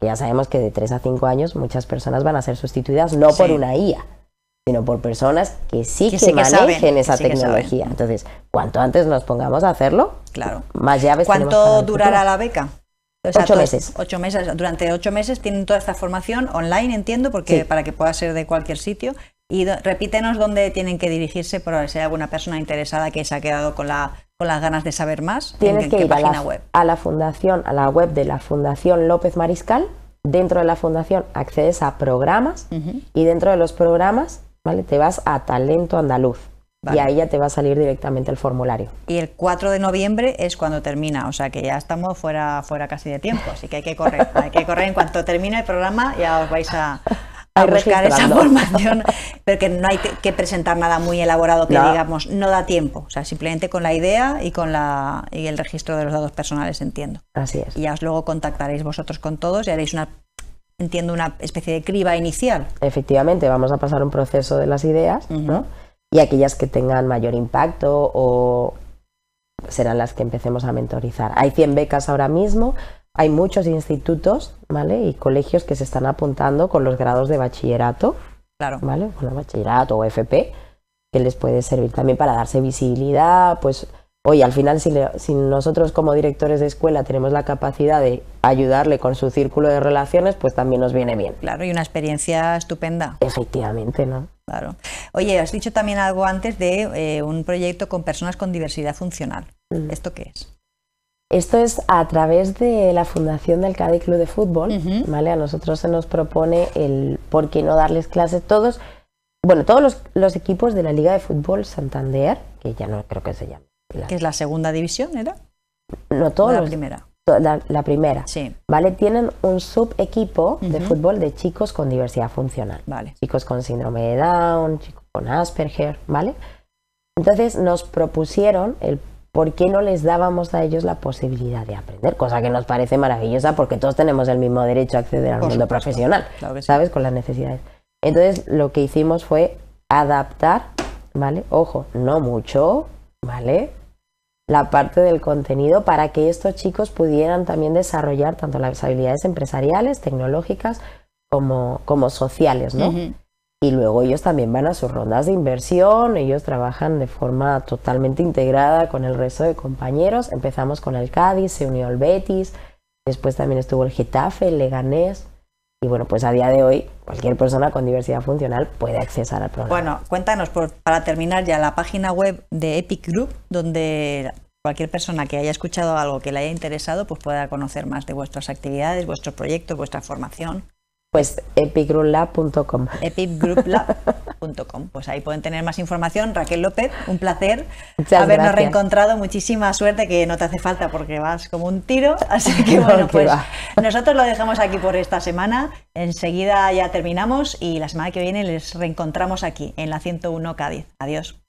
Ya sabemos que de 3 a 5 años muchas personas van a ser sustituidas no por una IA, sino por personas que sí que, manejen esa tecnología. Entonces, cuanto antes nos pongamos a hacerlo, claro. más llaves. ¿Cuánto durará la beca? ocho meses. Ocho meses. Durante ocho meses tienen toda esta formación online, entiendo, porque para que pueda ser de cualquier sitio. Y repítenos dónde tienen que dirigirse por si hay alguna persona interesada que se ha quedado con, la, con las ganas de saber más. Tienes que ir a la, web? a la fundación, a la web de la Fundación López Mariscal. Dentro de la fundación accedes a programas y dentro de los programas, ¿vale? Te vas a Talento Andaluz. Y ahí ya te va a salir directamente el formulario. Y el 4 de noviembre es cuando termina, o sea que ya estamos fuera, fuera casi de tiempo, así que hay que correr. Hay que correr en cuanto termine el programa, ya os vais a, a esa formación, pero que no hay que, presentar nada muy elaborado que digamos no da tiempo, o sea, simplemente con la idea y con la y el registro de los datos personales entiendo. Así es. Y ya os luego contactaréis vosotros con todos y haréis una entiendo una especie de criba inicial. Efectivamente, vamos a pasar un proceso de las ideas, ¿no? y aquellas que tengan mayor impacto o serán las que empecemos a mentorizar. Hay 100 becas ahora mismo, hay muchos institutos ¿vale? y colegios que se están apuntando con los grados de bachillerato, claro. ¿vale? Bueno, bachillerato o FP, que les puede servir también para darse visibilidad, pues Oye, al final, si, si, nosotros como directores de escuela tenemos la capacidad de ayudarle con su círculo de relaciones, pues también nos viene bien. Claro, y una experiencia estupenda. Efectivamente, ¿no? Claro. Oye, has dicho también algo antes de eh, un proyecto con personas con diversidad funcional. Mm. ¿Esto qué es? Esto es a través de la Fundación del Cádiz Club de Fútbol, ¿vale? A nosotros se nos propone el por qué no darles clases todos, bueno, todos los, equipos de la Liga de Fútbol Santander, que ya no creo que se llame. ¿Que es la segunda división, era? No todos. la primera la, primera, ¿vale? Tienen un subequipo equipo de fútbol de chicos con diversidad funcional, chicos con síndrome de Down, chicos con Asperger, ¿vale? Entonces nos propusieron el por qué no les dábamos a ellos la posibilidad de aprender, cosa que nos parece maravillosa porque todos tenemos el mismo derecho a acceder al mundo profesional, ¿sabes? Con las necesidades. Entonces lo que hicimos fue adaptar, ¿vale? Ojo, no mucho, ¿vale? la parte del contenido para que estos chicos pudieran también desarrollar tanto las habilidades empresariales, tecnológicas como, como sociales, ¿no? Y luego ellos también van a sus rondas de inversión, ellos trabajan de forma totalmente integrada con el resto de compañeros. Empezamos con el Cádiz, se unió el Betis, después también estuvo el Getafe, el Leganés, y bueno, pues a día de hoy cualquier persona con diversidad funcional puede accesar al programa. Bueno, cuéntanos para terminar ya la página web de Epic Group, donde cualquier persona que haya escuchado algo que le haya interesado, pues pueda conocer más de vuestras actividades, vuestros proyectos, vuestra formación. Pues epigrouplab.com. Epigrouplab.com. Pues ahí pueden tener más información. Raquel López, un placer habernos reencontrado. Muchísima suerte que no te hace falta porque vas como un tiro. Así que bueno, pues nosotros lo dejamos aquí por esta semana. Enseguida ya terminamos y la semana que viene les reencontramos aquí en la 101 Cádiz. Adiós.